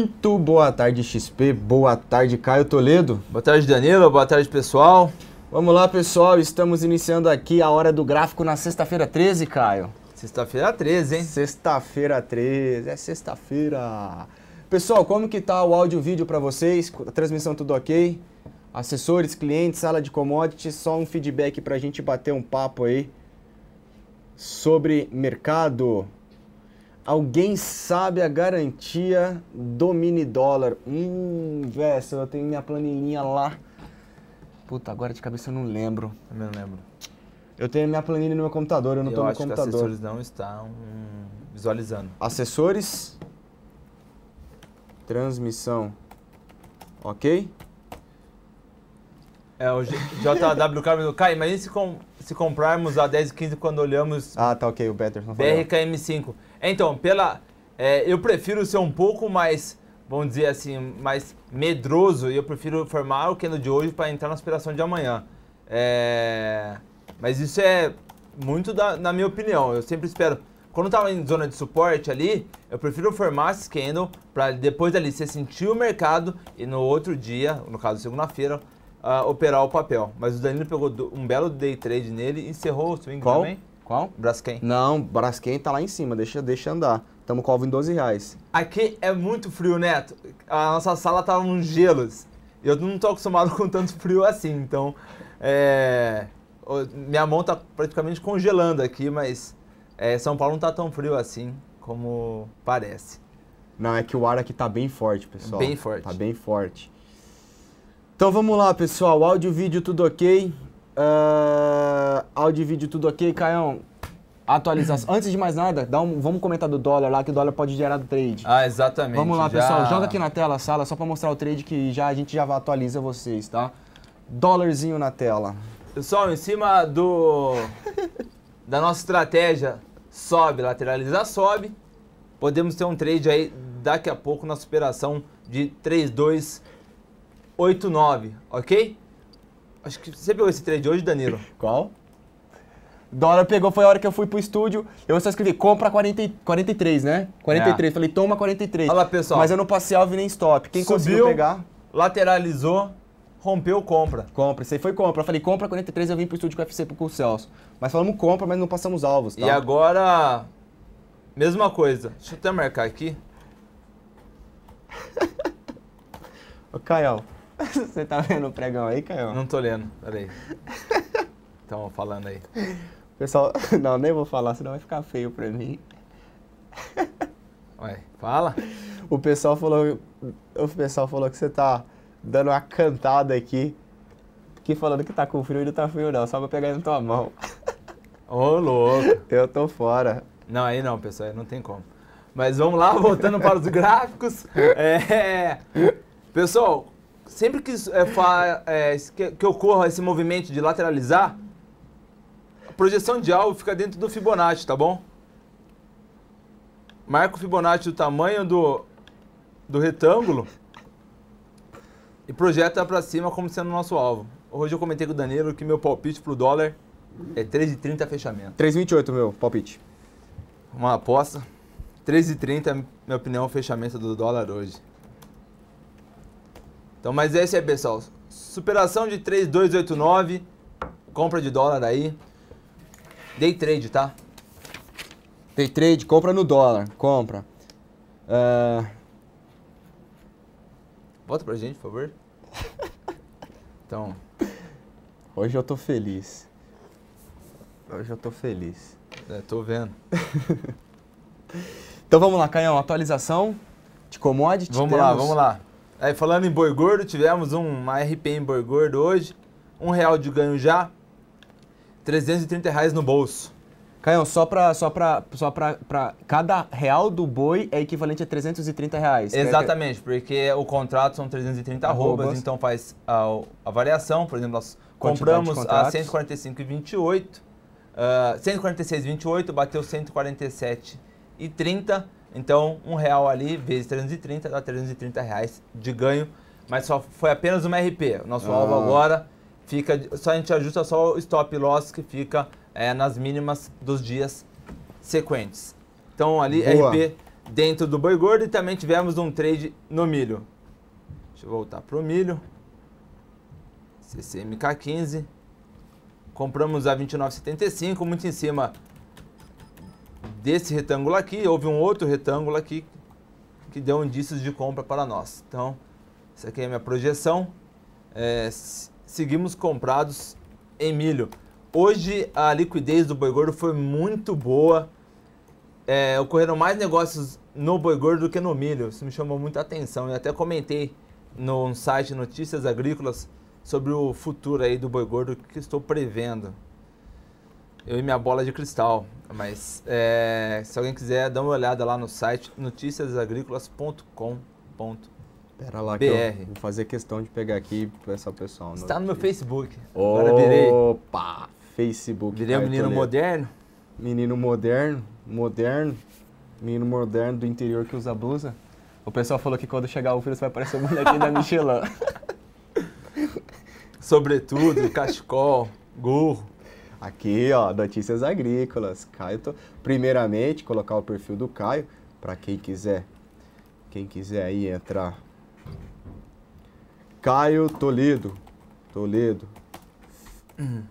Muito boa tarde, XP. Boa tarde, Caio Toledo. Boa tarde, Danilo. Boa tarde, pessoal. Vamos lá, pessoal. Estamos iniciando aqui a hora do gráfico na sexta-feira 13, Caio. Sexta-feira 13, hein? Sexta-feira 13. É sexta-feira. Pessoal, como que tá o áudio e vídeo para vocês? A transmissão tudo ok? Assessores, clientes, sala de commodities, só um feedback para a gente bater um papo aí sobre mercado. Alguém sabe a garantia do mini dólar? Hum, verso, eu tenho minha planilhinha lá. Puta, agora de cabeça eu não lembro. Eu não lembro. Eu tenho minha planilha no meu computador, eu não eu tô no computador. Que assessores não estão hum, visualizando. Assessores. Transmissão. Ok? É, o JWK Cai, imagina se, com, se comprarmos a 10 e 15 quando olhamos. Ah, tá ok, o Peterson. BRKM5. Então, pela, é, eu prefiro ser um pouco mais, vamos dizer assim, mais medroso e eu prefiro formar o Keno de hoje para entrar na aspiração de amanhã. É, mas isso é muito da, na minha opinião. Eu sempre espero. Quando eu tava em zona de suporte ali, eu prefiro formar esse candle para depois ali você sentir o mercado e no outro dia, no caso segunda-feira, uh, operar o papel. Mas o Danilo pegou um belo day trade nele e encerrou o swing Qual? também. Qual? Braskem. Não, Braskem tá lá em cima, deixa, deixa andar. Tamo com alvo em 12 reais. Aqui é muito frio, Neto. A nossa sala tava tá nos gelos. Eu não tô acostumado com tanto frio assim, então... É... Minha mão tá praticamente congelando aqui, mas... É, São Paulo não tá tão frio assim como parece. Não, é que o ar aqui tá bem forte, pessoal. Bem forte. Tá bem forte. Então vamos lá, pessoal. Áudio, vídeo, tudo ok? audio ah, áudio e vídeo tudo ok, Caião? Atualização. Antes de mais nada, dá um, vamos comentar do dólar lá, que o dólar pode gerar do trade. Ah, exatamente. Vamos lá, já... pessoal. Joga aqui na tela, sala, só para mostrar o trade que já a gente já atualiza vocês, tá? Dólarzinho na tela. Pessoal, em cima do da nossa estratégia, sobe, lateraliza sobe. Podemos ter um trade aí daqui a pouco na superação de 3289, ok? Acho que você pegou esse trade hoje, Danilo? Qual? Dólar pegou, foi a hora que eu fui pro estúdio. Eu só escrevi, compra 40, 43, né? 43. É. Falei, toma 43. Olha lá, pessoal. Mas eu não passei alvo nem stop. Quem Subiu, conseguiu pegar? Lateralizou, rompeu, compra. Compra. Isso aí foi compra. Eu falei, compra 43, eu vim pro estúdio com o FC com o Celso. Mas falamos compra, mas não passamos alvos. Tá? E agora, mesma coisa. Deixa eu até marcar aqui. Ô, Caio. Você tá vendo o pregão aí, Caio? Não tô lendo, peraí. Estão falando aí. Pessoal, não, nem vou falar, senão vai ficar feio pra mim. Ué, fala. O pessoal falou, o pessoal falou que você tá dando uma cantada aqui, que falando que tá com frio e não tá frio não, só vou pegar na tua mão. Ô, louco. Eu tô fora. Não, aí não, pessoal, aí não tem como. Mas vamos lá, voltando para os gráficos. É... Pessoal, sempre que, é, fa, é, que, que, ocorra esse movimento de lateralizar, a projeção de alvo fica dentro do Fibonacci, tá bom? Marca o Fibonacci do tamanho do, do retângulo e projeta para cima como sendo o nosso alvo. Hoje eu comentei com o Danilo que meu palpite para o dólar é 3,30 fechamento. 3,28 meu palpite. Uma aposta. 3,30 minha opinião, fechamento do dólar hoje. Então, mas esse é, pessoal. Superação de 3289, compra de dólar aí. Day trade, tá? Day trade, compra no dólar, compra. Uh... Volta pra gente, por favor. então. Hoje eu tô feliz. Hoje eu tô feliz. É, tô vendo. então vamos lá, Canhão. atualização de commodity. Vamos Temos... lá, vamos lá. Aí falando em boi gordo, tivemos uma RP em boi gordo hoje. Um real de ganho já, 330 reais no bolso. Caio, só pra, só pra, só pra, pra cada real do boi é equivalente a 330 reais. Exatamente, porque o contrato são 330 arrobas, arrobas. então faz a, a, variação. Por exemplo, nós Quantidade compramos a 145,28, uh, 146,28, bateu 147,30 então, um real ali vezes 330 dá 330 reais de ganho, mas só foi apenas uma RP. O nosso ah. alvo agora fica, só a gente ajusta só o stop loss que fica é, nas mínimas dos dias sequentes. Então, ali Boa. RP dentro do boi gordo e também tivemos um trade no milho. Deixa eu voltar para o milho. CCMK15. Compramos a 29,75, muito em cima desse retângulo aqui, houve um outro retângulo aqui que deu indícios de compra para nós. Então, essa aqui é a minha projeção. É, seguimos comprados em milho. Hoje a liquidez do boi gordo foi muito boa. É, ocorreram mais negócios no boi gordo do que no milho. Isso me chamou muita atenção. Eu até comentei no site Notícias Agrícolas sobre o futuro aí do boi gordo que estou prevendo eu e minha bola de cristal. Mas é, se alguém quiser, dá uma olhada lá no site noticiasagrícolas.com.br. Pera lá, que eu vou fazer questão de pegar aqui para essa pessoal. Está no meu Facebook. Agora virei. Opa! Facebook. Virei um menino moderno. Menino moderno, moderno. Menino moderno do interior que usa blusa. O pessoal falou que quando chegar o filho você vai parecer um molequinho da Michelin. Sobretudo, cachecol, gorro. Aqui, ó, notícias agrícolas. Caio, tô... primeiramente, colocar o perfil do Caio para quem quiser, quem quiser aí entrar. Caio Toledo, Toledo. Uhum.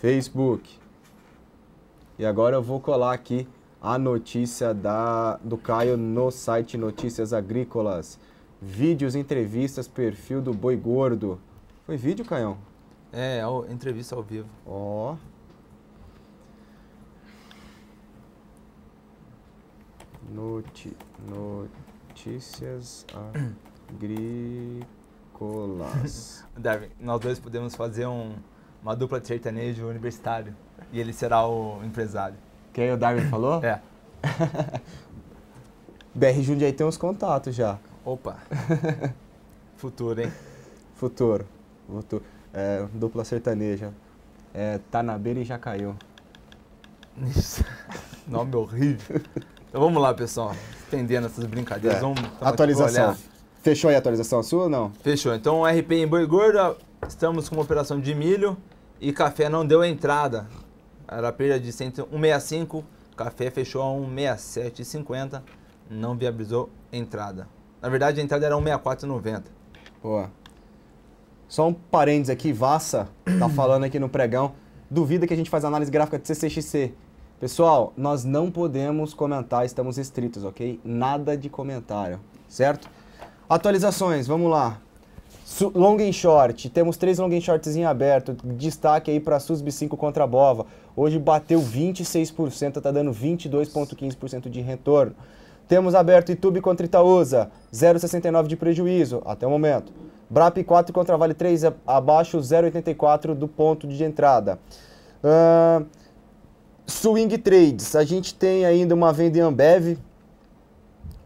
Facebook. E agora eu vou colar aqui a notícia da, do Caio no site Notícias Agrícolas. Vídeos, entrevistas, perfil do Boi Gordo. Foi vídeo, Caião? É, entrevista ao vivo. Ó. Oh. Noti notícias agrícolas. Darwin, nós dois podemos fazer um, uma dupla de sertanejo universitário e ele será o empresário. Quem o Darwin falou? É. BR Jundiaí tem uns contatos já. Opa! Futuro, hein? Futuro. Futuro. É, dupla sertaneja. É, tá na beira e já caiu. Nome horrível. Então vamos lá, pessoal. Estendendo essas brincadeiras. É. Vamos atualização. Fechou aí a atualização sua ou não? Fechou. Então, RP em boi gordo, estamos com uma operação de milho e café não deu entrada. Era a perda de 165, café fechou a 167,50, não viabilizou entrada. Na verdade, a entrada era 164,90. Boa. Só um parênteses aqui, Vassa tá falando aqui no pregão, duvida que a gente faz análise gráfica de CCXC. Pessoal, nós não podemos comentar, estamos restritos, ok? Nada de comentário, certo? Atualizações, vamos lá. Long and short, temos três long and shorts em aberto. Destaque aí para SUSB 5 contra a Bova. Hoje bateu 26%, está dando 22,15% de retorno. Temos aberto YouTube contra Itaúsa, 0,69 de prejuízo até o momento. BRAP 4 contra Vale 3, abaixo 0,84 do ponto de entrada. Uh, Swing Trades, a gente tem ainda uma venda em Ambev,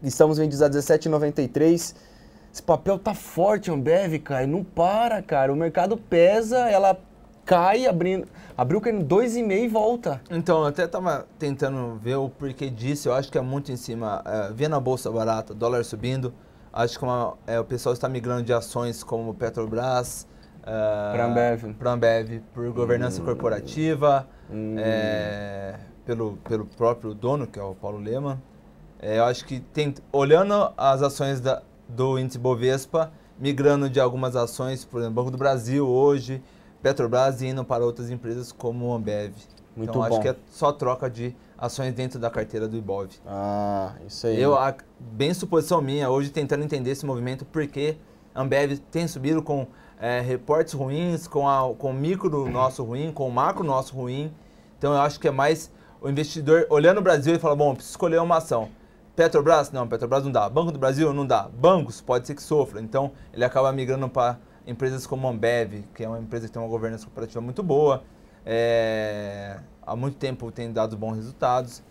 estamos vendidos a 17,93. Esse papel tá forte, Ambev, cara, não para, cara, o mercado pesa, ela cai abrindo, abriu caindo 2,5 e volta. Então, eu até tava tentando ver o porquê disso, eu acho que é muito em cima, é, vendo a bolsa barata, dólar subindo, acho que uma, é, o pessoal está migrando de ações como Petrobras, uh, é, para Ambev, Ambev por governança hum. corporativa, Hum. É, pelo, pelo próprio dono, que é o Paulo Lema É, eu acho que tem, olhando as ações da, do índice Bovespa, migrando de algumas ações, por exemplo, Banco do Brasil hoje, Petrobras e indo para outras empresas como o Ambev. Muito então, bom. acho que é só troca de ações dentro da carteira do Ibov. Ah, isso aí. Eu, a, bem suposição minha, hoje tentando entender esse movimento, porque Ambev tem subido com é, reportes ruins, com, a, com o micro nosso ruim, com o macro nosso ruim. Então eu acho que é mais o investidor olhando o Brasil e fala, bom, preciso escolher uma ação. Petrobras? Não, Petrobras não dá. Banco do Brasil? Não dá. Bancos? Pode ser que sofra. Então ele acaba migrando para empresas como a Ambev, que é uma empresa que tem uma governança corporativa muito boa, é, há muito tempo tem dado bons resultados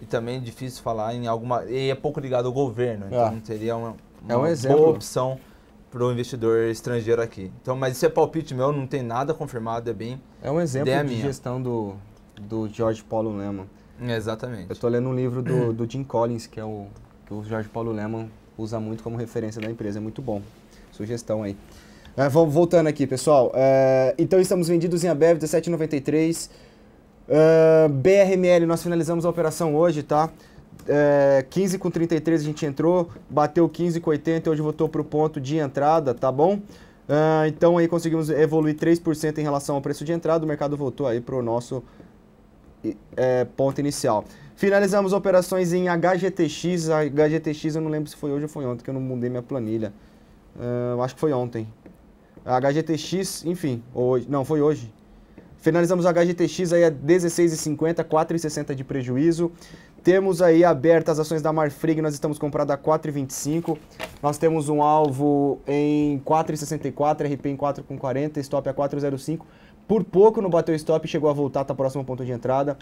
e também é difícil falar em alguma. E é pouco ligado ao governo, então é. seria uma, uma é um boa opção para o investidor estrangeiro aqui. Então, mas isso é palpite meu, não tem nada confirmado, é bem. É um exemplo de minha. gestão do, do George Paulo Lehmann. Exatamente. Eu estou lendo um livro do, do Jim Collins, que é o que o George Paulo Lehmann usa muito como referência da empresa. É muito bom. Sugestão aí. É, vamos voltando aqui, pessoal. É, então estamos vendidos em ABEV 17,93. Uh, BRML, nós finalizamos a operação hoje, tá? é, 15 com 33 a gente entrou, bateu 15 com 80 e hoje voltou para o ponto de entrada, tá bom? Uh, então aí conseguimos evoluir 3% em relação ao preço de entrada, o mercado voltou aí para o nosso é, ponto inicial. Finalizamos operações em HGTX, HGTX eu não lembro se foi hoje ou foi ontem que eu não mudei minha planilha, uh, acho que foi ontem. HGTX, enfim, hoje, não, foi hoje. Finalizamos HGTX aí a 16,50, 4,60 de prejuízo. Temos aí abertas as ações da Marfrig, nós estamos comprada a 4,25. Nós temos um alvo em 4,64, RP em 4,40, stop a 4,05. Por pouco não bateu stop, chegou a voltar, está próximo ao ponto de entrada.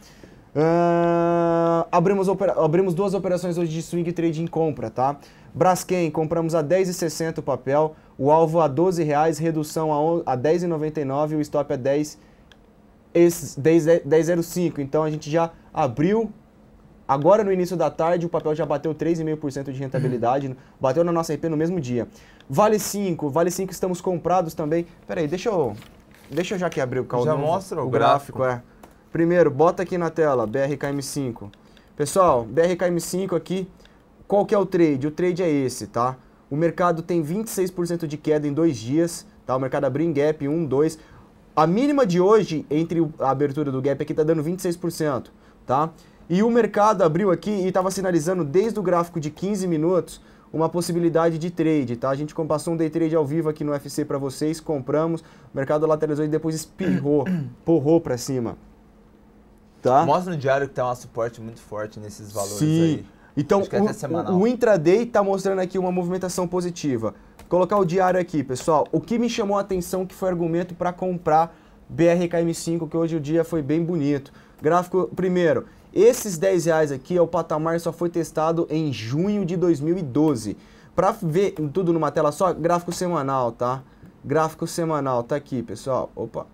Uh, abrimos, abrimos duas operações hoje de swing trade em compra, tá? Braskem, compramos a 10,60 o papel, o alvo a 12 reais, redução a, a 10,99 o stop a 10,05. 10, 10, 10, então a gente já abriu Agora, no início da tarde, o papel já bateu 3,5% de rentabilidade, uhum. bateu na nossa IP no mesmo dia. Vale 5, Vale 5 estamos comprados também. Peraí, deixa eu, deixa eu já que abrir o caldo. Já mostra o, o gráfico. gráfico. é. Primeiro, bota aqui na tela, BRKM5. Pessoal, BRKM5 aqui, qual que é o trade? O trade é esse, tá? O mercado tem 26% de queda em dois dias, tá? O mercado abriu em gap 1, 2. A mínima de hoje, entre a abertura do gap aqui, tá dando 26%, tá? E o mercado abriu aqui e estava sinalizando desde o gráfico de 15 minutos uma possibilidade de trade, tá? A gente passou um day trade ao vivo aqui no UFC para vocês, compramos, o mercado lateralizou e depois espirrou, porrou para cima. Tá? Mostra no diário que tem tá um suporte muito forte nesses valores Sim. aí. Então, é o, o, intraday está mostrando aqui uma movimentação positiva. Vou colocar o diário aqui, pessoal. O que me chamou a atenção que foi argumento para comprar BRKM5, que hoje o dia foi bem bonito. Gráfico primeiro, esses 10 reais aqui é o patamar só foi testado em junho de 2012. Para ver tudo numa tela só, gráfico semanal, tá? Gráfico semanal, tá aqui, pessoal. Opa,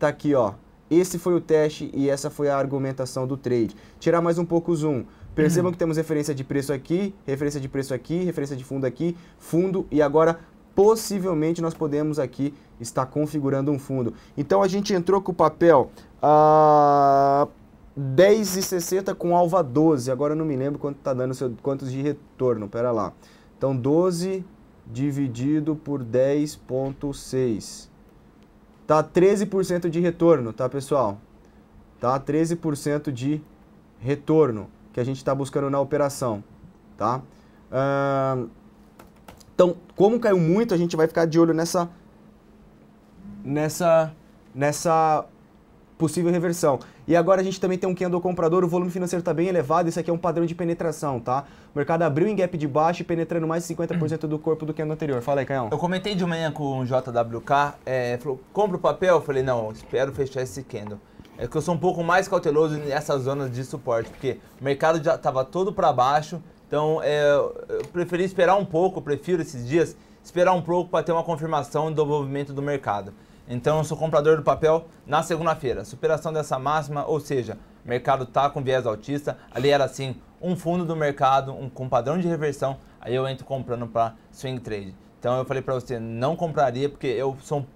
tá aqui, ó. Esse foi o teste e essa foi a argumentação do trade. Tirar mais um pouco o zoom. Percebam uhum. que temos referência de preço aqui, referência de preço aqui, referência de fundo aqui, fundo e agora possivelmente nós podemos aqui estar configurando um fundo. Então a gente entrou com o papel a ah, 10 e 60 com alva 12. Agora eu não me lembro quanto tá dando seu, quantos de retorno. Pera lá. Então 12 dividido por 10.6. Tá 13% de retorno, tá, pessoal? Tá 13% de retorno que a gente está buscando na operação, tá? Uh, então, como caiu muito, a gente vai ficar de olho nessa nessa nessa possível reversão. E agora a gente também tem um candle comprador, o volume financeiro está bem elevado, isso aqui é um padrão de penetração, tá? O mercado abriu em gap de baixo e penetrando mais de 50% do corpo do candle anterior. Fala aí, Canhão. Eu comentei de manhã com o JWK, é, falou, compra o papel? Eu falei, não, espero fechar esse candle. É que eu sou um pouco mais cauteloso nessas zonas de suporte, porque o mercado já estava todo para baixo, então é, eu preferi esperar um pouco, prefiro esses dias esperar um pouco para ter uma confirmação do movimento do mercado. Então eu sou comprador do papel na segunda-feira. Superação dessa máxima, ou seja, mercado está com viés altista. Ali era assim, um fundo do mercado, um, com padrão de reversão, aí eu entro comprando para swing trade. Então eu falei para você, não compraria, porque eu sou,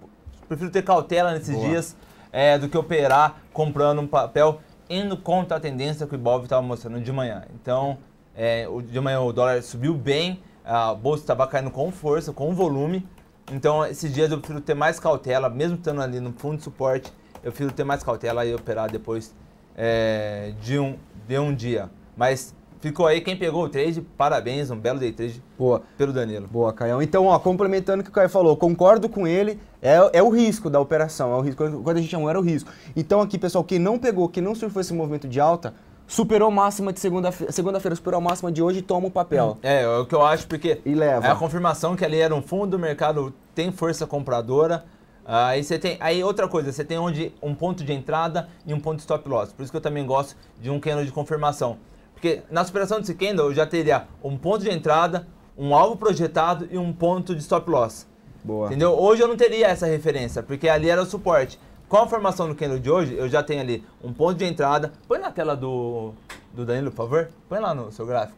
prefiro ter cautela nesses Boa. dias é, do que operar comprando um papel indo contra a tendência que o Ibov estava mostrando de manhã. Então, é, de manhã o dólar subiu bem, a bolsa estava caindo com força, com volume, então, esses dias eu prefiro ter mais cautela, mesmo estando ali no fundo de suporte, eu prefiro ter mais cautela e operar depois é, de, um, de um dia. Mas ficou aí quem pegou o trade, parabéns, um belo day trade Boa. pelo Danilo. Boa, Caião. Então, ó, complementando o que o Caio falou, concordo com ele, é, é o risco da operação, é o risco, quando a gente chamou era o risco. Então aqui, pessoal, quem não pegou, quem não surfou esse movimento de alta, superou a máxima de segunda-feira, segunda-feira superou a máxima de hoje, toma o papel. É, é o que eu acho, porque e leva. é a confirmação que ali era um fundo do mercado, tem força compradora. Aí você tem, aí outra coisa, você tem onde um ponto de entrada e um ponto de stop loss. Por isso que eu também gosto de um candle de confirmação. Porque na superação desse candle eu já teria um ponto de entrada, um alvo projetado e um ponto de stop loss. Boa. Entendeu? Hoje eu não teria essa referência, porque ali era o suporte. Com a formação do candle de hoje, eu já tenho ali um ponto de entrada. Põe na tela do, do Danilo, por favor. Põe lá no seu gráfico.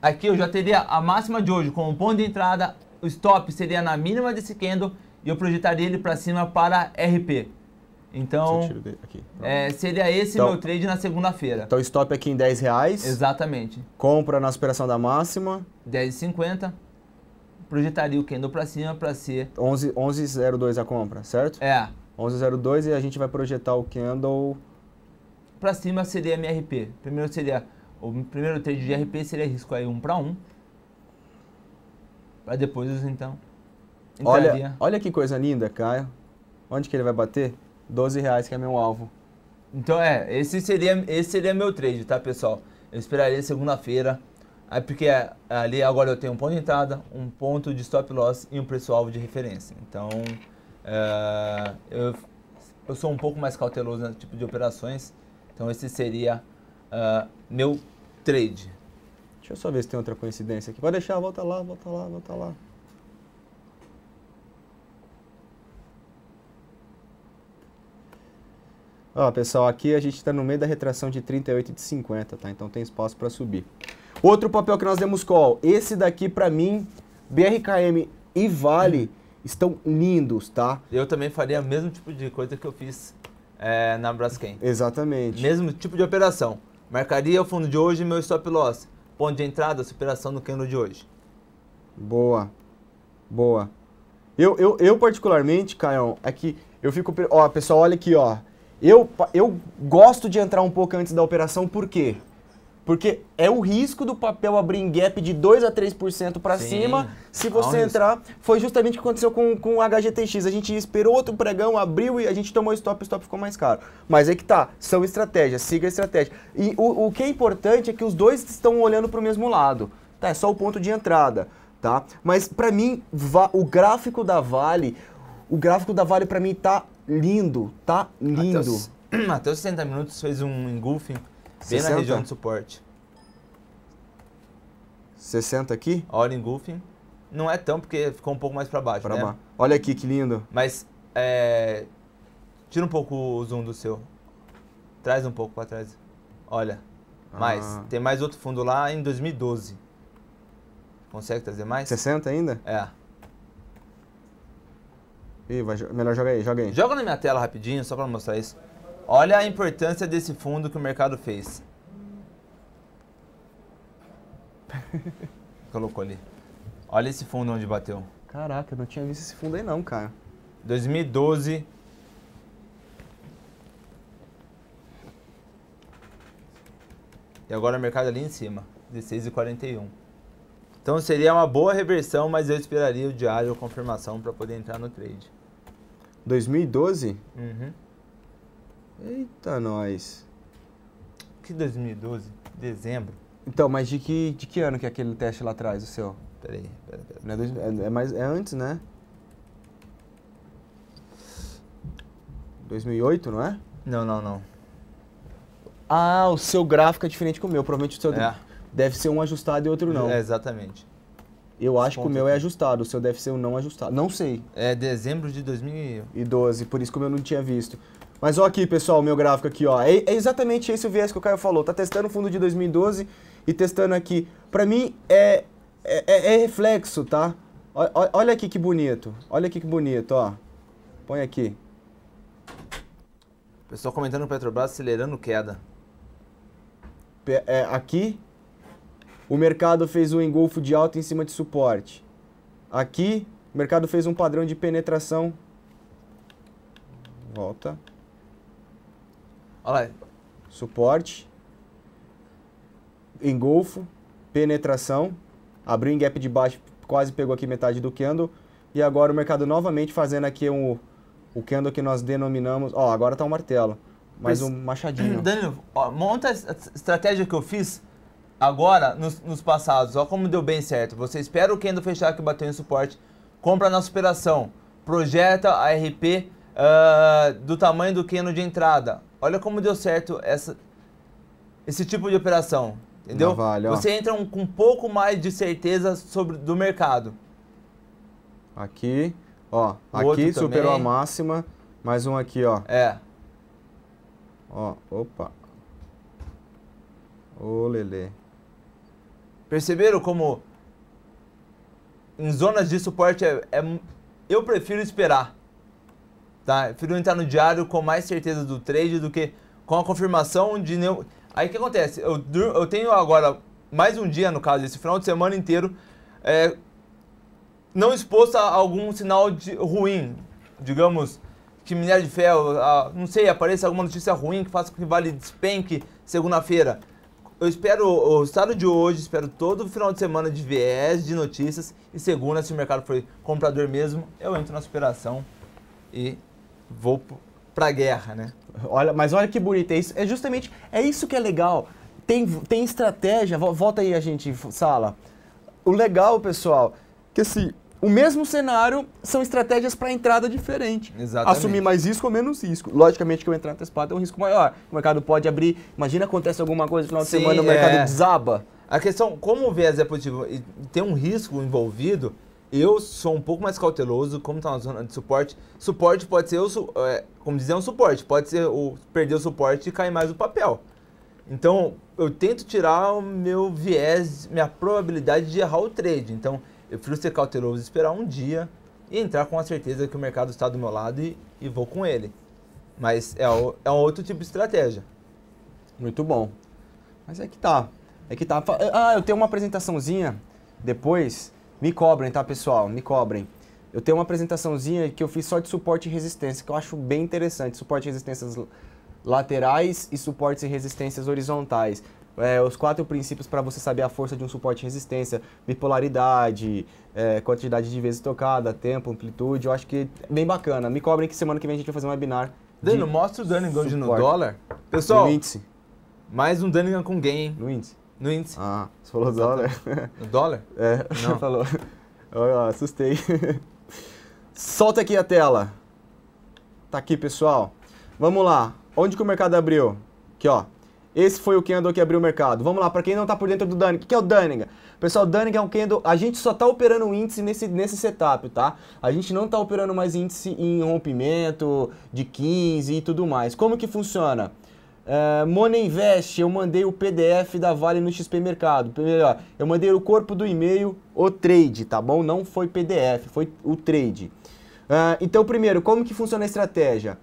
Aqui eu já teria a máxima de hoje como ponto de entrada. O stop seria na mínima desse candle e eu projetaria ele para cima para RP. Então, aqui, é, seria esse então, meu trade na segunda-feira. Então, stop aqui em 10 reais. Exatamente. Compra na superação da máxima. 10,50 projetaria o candle para cima para ser... 11, 11,02 a compra, certo? É. 11,02 e a gente vai projetar o candle... Para cima seria MRP. Primeiro seria... O primeiro trade de RP seria risco aí 1 um para 1. Um, para depois, então... Entraria. Olha, olha que coisa linda, Caio. Onde que ele vai bater? 12 reais que é meu alvo. Então é, esse seria, esse seria meu trade, tá, pessoal? Eu esperaria segunda-feira Aí porque ali agora eu tenho um ponto de entrada, um ponto de stop loss e um preço-alvo de referência. Então, eh, eu, eu sou um pouco mais cauteloso nesse tipo de operações. Então, esse seria eh, meu trade. Deixa eu só ver se tem outra coincidência aqui. Pode deixar, volta lá, volta lá, volta lá. Ó, pessoal, aqui a gente está no meio da retração de 38 e de 50, tá? Então tem espaço para subir. Outro papel que nós demos qual? Esse daqui, para mim, BRKM e Vale estão lindos, tá? Eu também faria o mesmo tipo de coisa que eu fiz é, na Braskem. Exatamente. Mesmo tipo de operação. Marcaria o fundo de hoje e meu stop loss. Ponto de entrada, superação no candle de hoje. Boa. Boa. Eu, eu, eu particularmente, Caio, é que eu fico... Ó, pessoal, olha aqui, ó. Eu, eu gosto de entrar um pouco antes da operação, por quê? Porque é o risco do papel abrir em gap de 2 a 3% para cima. Se você Olha entrar, isso. foi justamente o que aconteceu com, com o HGTX. A gente esperou outro pregão, abriu e a gente tomou stop, stop ficou mais caro. Mas é que tá, são estratégias, siga a estratégia. E o, o que é importante é que os dois estão olhando para o mesmo lado. Tá, é só o ponto de entrada, tá? Mas para mim, o gráfico da Vale, o gráfico da Vale para mim tá lindo, tá lindo. Até os, até os 60 minutos fez um engulfing Bem 60? na região de suporte. 60 aqui? Olha engulfing. Não é tão, porque ficou um pouco mais para baixo, pra né? Baixo. Olha aqui, que lindo. Mas, é... Tira um pouco o zoom do seu. Traz um pouco para trás. Olha. Ah. Mais. Tem mais outro fundo lá em 2012. Consegue trazer mais? 60 ainda? É. Ih, vai, melhor joga aí, joga aí. Joga na minha tela rapidinho, só para mostrar isso. Olha a importância desse fundo que o mercado fez. Colocou ali. Olha esse fundo onde bateu. Caraca, eu não tinha visto esse fundo aí não, cara. 2012. E agora o mercado é ali em cima, 16,41. Então seria uma boa reversão, mas eu esperaria o diário confirmação para poder entrar no trade. 2012? Uhum. Eita, nós. Que 2012? Dezembro. Então, mas de que, de que ano que é aquele teste lá atrás, o seu? Peraí, peraí, peraí. Não é, dois, é, é, mais, é antes, né? 2008, não é? Não, não, não. Ah, o seu gráfico é diferente com o meu. Provavelmente o seu é. deve ser um ajustado e outro não. É, exatamente. Eu acho que o meu é ajustado, o seu deve ser um não ajustado. Não sei. É dezembro de 2012, por isso que o meu não tinha visto. Mas olha aqui, pessoal, meu gráfico aqui, ó. É, é exatamente esse o viés que o Caio falou. Tá testando o fundo de 2012 e testando aqui. Pra mim, é, é, é, é reflexo, tá? O, olha aqui que bonito. Olha aqui que bonito, ó. Põe aqui. Pessoal comentando Petrobras acelerando queda. Pe é, aqui, o mercado fez um engolfo de alta em cima de suporte. Aqui, o mercado fez um padrão de penetração. Volta. Olha lá. Suporte. Engolfo. Penetração. Abriu em gap de baixo, quase pegou aqui metade do candle. E agora o mercado novamente fazendo aqui um, o candle que nós denominamos... Ó, agora tá um martelo. Mais um machadinho. Danilo, ó, monta a estratégia que eu fiz agora nos, nos passados. ó como deu bem certo. Você espera o candle fechar que bateu em suporte, compra na superação, projeta a RP uh, ah, do tamanho do candle de entrada, Olha como deu certo essa, esse tipo de operação. Entendeu? Você entra um, com um pouco mais de certeza sobre do mercado. Aqui, ó. O aqui superou também. a máxima. Mais um aqui, ó. É. Ó, opa. Ô, Lele. Perceberam como em zonas de suporte é, é eu prefiro esperar. Tá? Eu prefiro entrar no diário com mais certeza do trade do que com a confirmação de Aí o que acontece? Eu, eu tenho agora mais um dia, no caso, esse final de semana inteiro, é, não exposto a algum sinal de ruim, digamos, que minério de ferro, a, ah, não sei, apareça alguma notícia ruim que faça com que vale despenque segunda-feira. Eu espero o estado de hoje, espero todo o final de semana de viés, de notícias, e segunda, se o mercado for comprador mesmo, eu entro na superação e vou a guerra, né? Olha, mas olha que bonito, é, isso, é justamente, é isso que é legal. Tem, tem estratégia, volta aí a gente, Sala. O legal, pessoal, que assim, o mesmo cenário são estratégias para entrada diferente. Exatamente. Assumir mais risco ou menos risco. Logicamente que o entrar antecipado é um risco maior. O mercado pode abrir. Imagina acontece alguma coisa no final Sim, de semana, o mercado é... desaba. A questão, como ver as diapositivas é e tem um risco envolvido, eu sou um pouco mais cauteloso, como tá na zona de suporte. Suporte pode ser, o, é, como dizer, é um suporte. Pode ser o, perder o suporte e cair mais o papel. Então, eu tento tirar o meu viés, minha probabilidade de errar o trade. Então, eu prefiro ser cauteloso, esperar um dia e entrar com a certeza que o mercado está do meu lado e, e vou com ele. Mas é, o, é um outro tipo de estratégia. Muito bom. Mas é que tá. É que tá. Ah, eu tenho uma apresentaçãozinha depois me cobrem, tá, pessoal? Me cobrem. Eu tenho uma apresentaçãozinha que eu fiz só de suporte e resistência, que eu acho bem interessante. Suporte e resistências laterais e suportes e resistências horizontais. É, os quatro princípios para você saber a força de um suporte e resistência, bipolaridade, é, quantidade de vezes tocada, tempo, amplitude, eu acho que é bem bacana. Me cobrem que semana que vem a gente vai fazer um webinar. Dano, mostra o Dunningham hoje no dólar. Pessoal, no índice. mais um Dunningham com gain. No índice. No índice. Ah, você falou dólar. No dólar? É, não. falou. Eu assustei. Solta aqui a tela. Tá aqui, pessoal. Vamos lá. Onde que o mercado abriu? Aqui, ó. Esse foi o candle que abriu o mercado. Vamos lá, para quem não está por dentro do Dunning, o que é o Dunning? Pessoal, o Dunning é um candle, a gente só está operando o índice nesse, nesse setup, tá? A gente não está operando mais índice em rompimento, de 15 e tudo mais. Como que funciona? Ah, Money Invest, eu mandei o PDF da Vale no XP Mercado. eu mandei o corpo do e-mail, o trade, tá bom? Não foi PDF, foi o trade. Uh, então, primeiro, como que funciona a estratégia?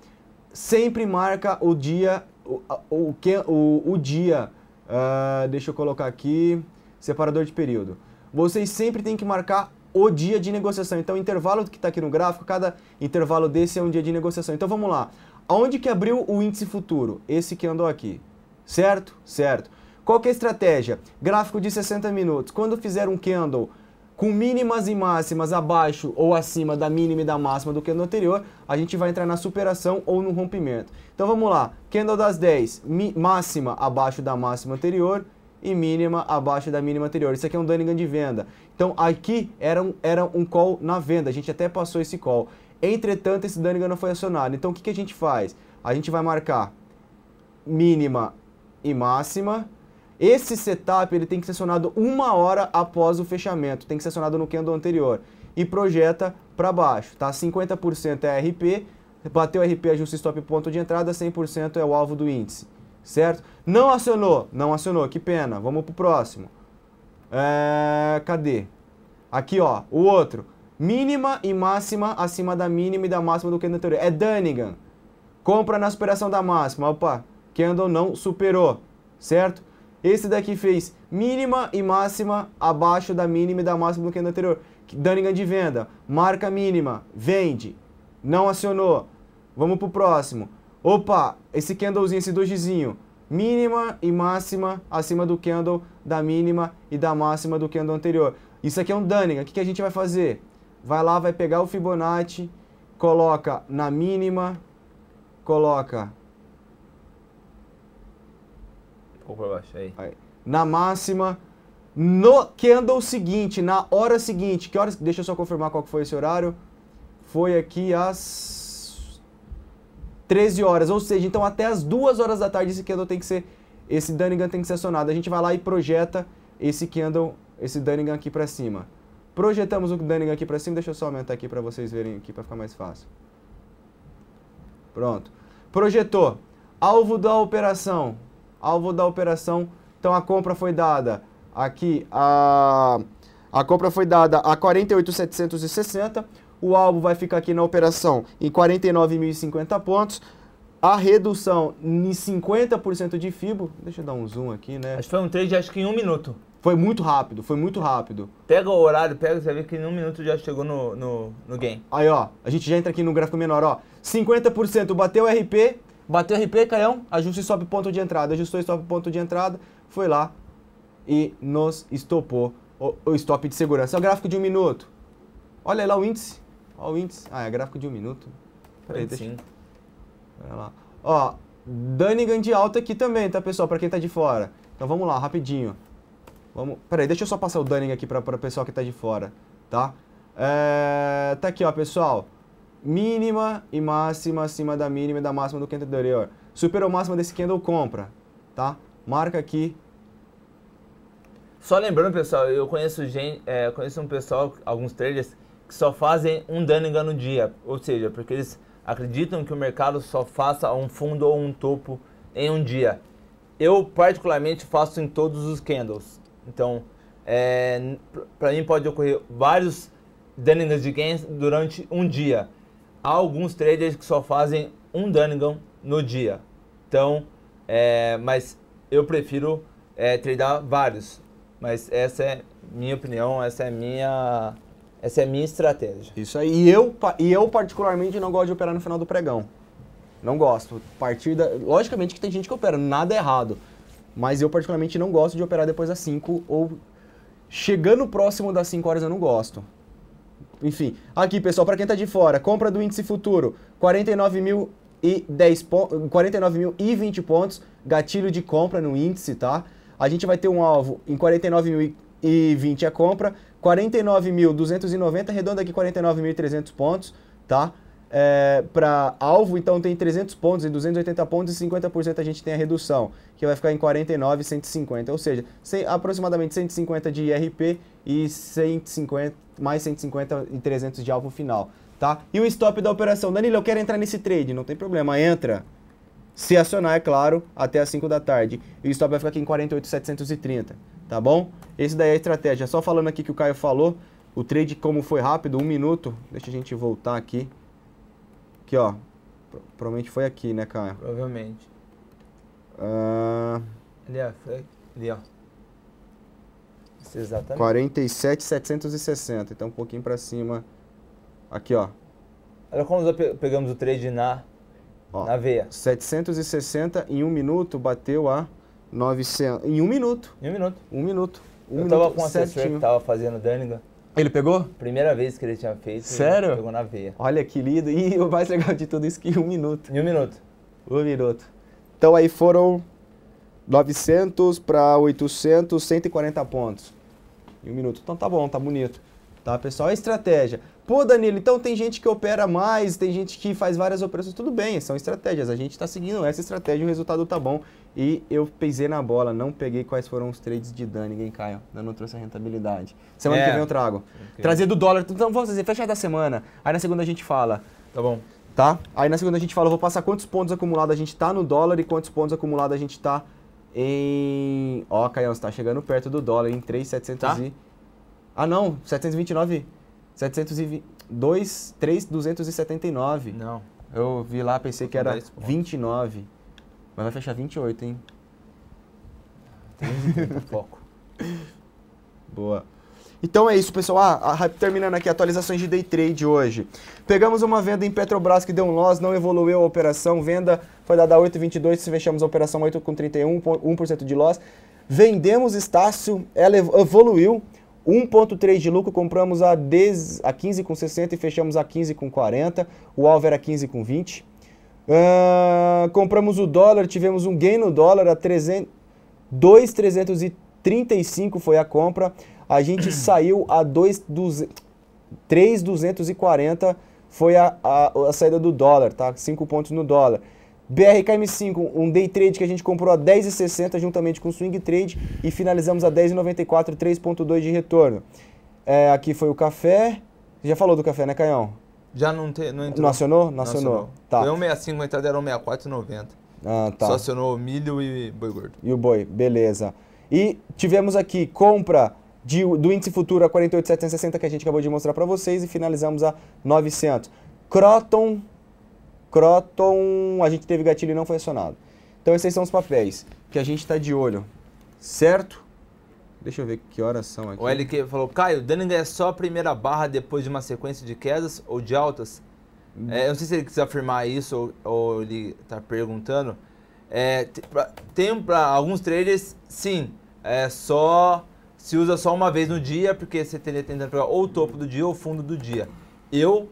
Sempre marca o dia, o, o, o, o dia, uh, deixa eu colocar aqui, separador de período. Vocês sempre tem que marcar o dia de negociação. Então, o intervalo que está aqui no gráfico, cada intervalo desse é um dia de negociação. Então, vamos lá. Aonde que abriu o índice futuro? Esse que andou aqui. Certo? Certo. Qual é a estratégia? Gráfico de 60 minutos. Quando fizer um candle com mínimas e máximas abaixo ou acima da mínima e da máxima do candle anterior, a gente vai entrar na superação ou no rompimento. Então vamos lá. Candle das 10, máxima abaixo da máxima anterior e mínima abaixo da mínima anterior. Isso aqui é um Dunningham de venda. Então aqui era um, era um call na venda, a gente até passou esse call. Entretanto, esse Danigan não foi acionado. Então, o que, que a gente faz? A gente vai marcar mínima e máxima. Esse setup ele tem que ser acionado uma hora após o fechamento, tem que ser acionado no candle anterior. E projeta para baixo, tá? 50% é RP, bateu RP, ajuste stop ponto de entrada, 100% é o alvo do índice, certo? Não acionou, não acionou, que pena, vamos pro próximo. É, cadê? Aqui, ó, o outro mínima e máxima acima da mínima e da máxima do que anterior. É Dunningham. Compra na superação da máxima. Opa, Candle não superou, certo? Esse daqui fez mínima e máxima abaixo da mínima e da máxima do que anterior. Dunningham de venda, marca mínima, vende, não acionou. Vamos pro próximo. Opa, esse candlezinho, esse dojizinho, mínima e máxima acima do candle da mínima e da máxima do candle anterior. Isso aqui é um Dunningham. O que a gente vai fazer? vai lá, vai pegar o Fibonacci, coloca na mínima, coloca. aí. Na máxima, no candle seguinte, na hora seguinte, que horas, deixa eu só confirmar qual que foi esse horário, foi aqui às 13 horas, ou seja, então até as 2 horas da tarde esse candle tem que ser, esse Dunningham tem que ser acionado. A gente vai lá e projeta esse candle, esse Dunningham aqui para cima. Projetamos o Dunningham aqui para cima, deixa eu só aumentar aqui para vocês verem aqui para ficar mais fácil. Pronto. Projetou. Alvo da operação. Alvo da operação. Então a compra foi dada aqui a a compra foi dada a 48.760. O alvo vai ficar aqui na operação em 49.050 pontos. A redução em 50% de FIBO. Deixa eu dar um zoom aqui, né? Acho que foi um trade acho que em um minuto. Foi muito rápido, foi muito rápido. Pega o horário, pega, você vê que em um minuto já chegou no, no, no game. Aí, ó, a gente já entra aqui no gráfico menor, ó. 50% bateu RP, bateu RP, Caião, ajusta e sobe ponto de entrada, ajustou e sobe ponto de entrada, foi lá e nos estopou o, o stop de segurança. É o gráfico de um minuto. Olha lá o índice. Olha o índice. Ah, é gráfico de um minuto. Peraí, deixa. Olha lá. Ó, Dunningham de alta aqui também, tá, pessoal? Pra quem tá de fora. Então vamos lá, rapidinho. Vamos, peraí, deixa eu só passar o Dunning aqui para o pessoal que está de fora, tá? É, tá aqui, ó, pessoal. Mínima e máxima acima da mínima e da máxima do candle anterior. Superou a máxima desse candle, compra, tá? Marca aqui. Só lembrando, pessoal, eu conheço, gente, é, conheço um pessoal, alguns traders, que só fazem um Dunning no dia. Ou seja, porque eles acreditam que o mercado só faça um fundo ou um topo em um dia. Eu, particularmente, faço em todos os candles então, é, para mim pode ocorrer vários Dunningham de gains durante um dia. Há alguns traders que só fazem um Dunningham no dia. Então, é, mas eu prefiro é, tradar vários. Mas essa é minha opinião, essa é minha essa é minha estratégia. Isso aí. E eu, e eu particularmente não gosto de operar no final do pregão. Não gosto. Partir da... Logicamente que tem gente que opera, nada é errado. Mas eu particularmente não gosto de operar depois das 5 ou chegando próximo das 5 horas eu não gosto. Enfim, aqui pessoal, para quem tá de fora, compra do índice futuro, 49 mil e pontos, mil e 20 pontos, gatilho de compra no índice, tá? A gente vai ter um alvo em 49.020 mil e a compra, 49.290, arredonda aqui 49.300 pontos, tá? é, para alvo, então tem 300 pontos e 280 pontos e 50% a gente tem a redução, que vai ficar em 49 150, ou seja, sem, aproximadamente 150 de IRP e 150 mais 150 e 300 de alvo final, tá? E o stop da operação, Danilo, eu quero entrar nesse trade, não tem problema, entra. Se acionar, é claro, até as 5 da tarde. E o stop vai ficar aqui em 48,730, tá bom? Esse daí é a estratégia. Só falando aqui que o Caio falou, o trade como foi rápido, um minuto. Deixa a gente voltar aqui. Aqui, ó. Provavelmente foi aqui, né, cara Provavelmente. Uh... Ali, ó. Foi... Ali, ó. Isso exatamente. 47,760. Então, um pouquinho para cima. Aqui, ó. Olha como nós pegamos o trade na, ó, na veia. 760 em um minuto bateu a 900. Em um minuto. Em um minuto. Um minuto. Um eu minuto tava com o assessor que tava fazendo Dunningham. Ele pegou? Primeira vez que ele tinha feito. Sério? Pegou na veia. Olha que lindo. E o mais legal de tudo é isso que um minuto. Em um minuto. Um minuto. Então aí foram 900 para 800, 140 pontos. Em um minuto. Então tá bom, tá bonito tá, pessoal? É estratégia. Pô, Danilo, então tem gente que opera mais, tem gente que faz várias operações, tudo bem, são estratégias. A gente está seguindo essa estratégia, o resultado tá bom. E eu pisei na bola, não peguei quais foram os trades de Dan, ninguém caiu. Dan não trouxe a rentabilidade. Semana é. que vem eu trago. Okay. Trazer do dólar, então vamos fazer, fechar da semana. Aí na segunda a gente fala. Tá bom. Tá? Aí na segunda a gente fala, vou passar quantos pontos acumulados a gente tá no dólar e quantos pontos acumulados a gente tá em... Ó, Caião, você tá chegando perto do dólar, em 3,700 tá? e... Ah, não, 729. 702, 3, 279. Não. Eu vi lá, pensei que era 29. Mas vai fechar 28, hein? Foco. Boa. Então é isso, pessoal. Ah, ah, terminando aqui atualizações de day trade hoje. Pegamos uma venda em Petrobras que deu um loss, não evoluiu a operação. Venda foi dada a 8,22, fechamos a operação 8,31, 1% de loss. Vendemos Estácio, ela evoluiu. 1.3 de lucro, compramos a, 10, a 15,60 e fechamos a 15,40. O alvo era 15,20. Uh, compramos o dólar, tivemos um gain no dólar a 2,335 foi a compra. A gente saiu a 3,240 foi a, a, a saída do dólar, tá? 5 pontos no dólar. BRKM5, um day trade que a gente comprou a 10,60 juntamente com swing trade e finalizamos a 10,94, 3,2 de retorno. É, aqui foi o café. já falou do café, né, Caião? Já não, te, não entrou. Não acionou? Não acionou. Não acionou. Tá. Foi 1,65, a entrada era 1,64,90. Ah, tá. Só acionou milho e boi gordo. E o boi, beleza. E tivemos aqui compra de, do índice futuro a 48,760 que a gente acabou de mostrar para vocês e finalizamos a 900. Croton Croton, a gente teve gatilho e não foi acionado. Então esses são os papéis que a gente está de olho, certo? Deixa eu ver que horas são aqui. O LQ falou, Caio, Dunning é só a primeira barra depois de uma sequência de quedas ou de altas? É, eu não sei se ele quis afirmar isso ou, ou ele está perguntando. É, tem para alguns traders, sim, é só se usa só uma vez no dia, porque você teria tentando pegar ou o topo do dia ou o fundo do dia. Eu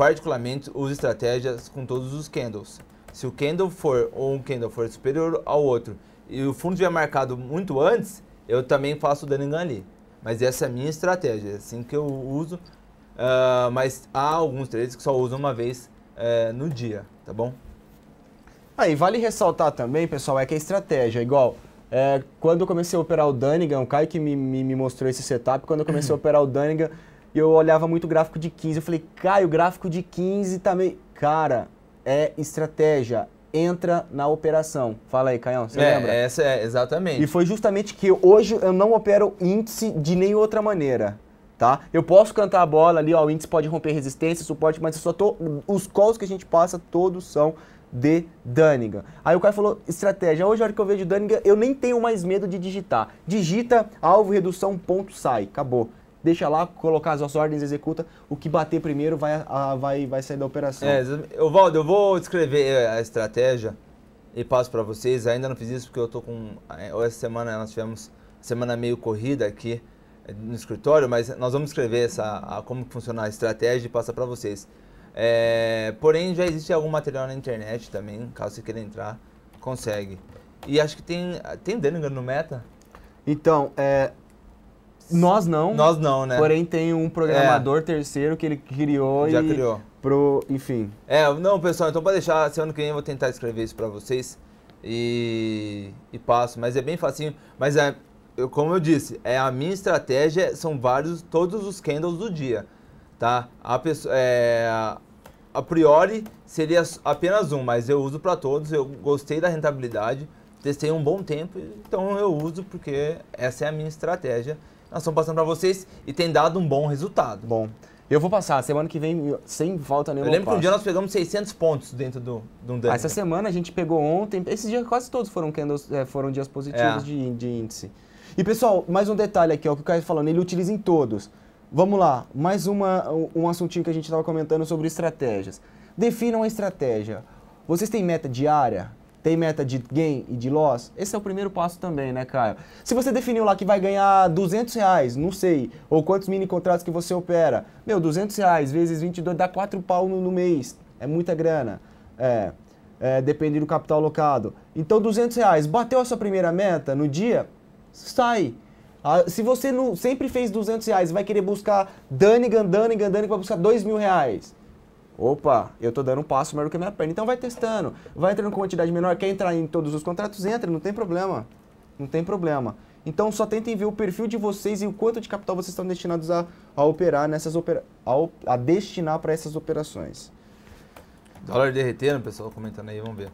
particularmente uso estratégias com todos os candles. Se o candle for ou um candle for superior ao outro e o fundo tiver marcado muito antes, eu também faço o Dunningham ali. Mas essa é a minha estratégia, é assim que eu uso. Uh, mas há alguns traders que só usam uma vez uh, no dia, tá bom? Aí vale ressaltar também, pessoal, é que a é estratégia, igual é, quando eu comecei a operar o Dunningham, o Kai que me, me, me mostrou esse setup, quando eu comecei a operar o Dunningham, e eu olhava muito o gráfico de 15. Eu falei, Caio, o gráfico de 15 tá meio. Cara, é estratégia. Entra na operação. Fala aí, Caião, você é, lembra? Essa é, exatamente. E foi justamente que hoje eu não opero índice de nenhuma outra maneira. Tá? Eu posso cantar a bola ali, ó, o índice pode romper resistência, suporte, mas eu só tô. Os calls que a gente passa todos são de Dunningham. Aí o cara falou estratégia. Hoje, a hora que eu vejo Dunningham, eu nem tenho mais medo de digitar. Digita alvo, redução, ponto, sai. Acabou deixa lá, colocar as suas ordens, executa. O que bater primeiro vai, a, vai, vai sair da operação. É, eu, Valdo, eu vou descrever é, a estratégia e passo para vocês. Ainda não fiz isso porque eu tô com. É, essa semana nós tivemos semana meio corrida aqui é, no escritório, mas nós vamos escrever essa, a, como funciona a estratégia e passar para vocês. É, porém, já existe algum material na internet também, caso você queira entrar, consegue. E acho que tem, tem Denninger no meta? Então, é, nós não. Nós não, né? Porém, tem um programador é. terceiro que ele criou Já e... criou. Pro, enfim. É, não, pessoal, então para deixar, semana que vem eu vou tentar escrever isso para vocês e, e passo. Mas é bem facinho. Mas é, eu, como eu disse, é a minha estratégia são vários, todos os candles do dia, tá? A, pessoa, é, a priori seria apenas um, mas eu uso para todos. Eu gostei da rentabilidade, testei um bom tempo, então eu uso porque essa é a minha estratégia nós estamos passando para vocês e tem dado um bom resultado. Bom. Eu vou passar, semana que vem, sem falta nenhuma. Eu lembro que um dia nós pegamos 600 pontos dentro do, de um ah, Essa semana a gente pegou ontem, esses dias quase todos foram, candles, é, foram dias positivos é. de, de índice. E pessoal, mais um detalhe aqui, ó, que o Caio tá falando, ele utiliza em todos. Vamos lá, mais uma, um assuntinho que a gente estava comentando sobre estratégias. Definam a estratégia. Vocês têm meta diária? Tem meta de gain e de loss? Esse é o primeiro passo também, né, Caio? Se você definiu lá que vai ganhar 200 reais, não sei, ou quantos mini contratos que você opera, meu, 200 reais vezes 22 dá 4 pau no, no mês, é muita grana, é, é, depende do capital alocado. Então, 200 reais, bateu a sua primeira meta no dia, sai. Ah, se você não, sempre fez 200 reais vai querer buscar Danigan, Danigan, Danigan, vai buscar 2 mil reais. Opa, eu estou dando um passo maior do que a minha perna. Então vai testando, vai entrando com quantidade menor. Quer entrar em todos os contratos? Entra, não tem problema. Não tem problema. Então só tentem ver o perfil de vocês e o quanto de capital vocês estão destinados a, a operar nessas operações, a, a destinar para essas operações. Dólar derretendo, pessoal comentando aí, vamos ver.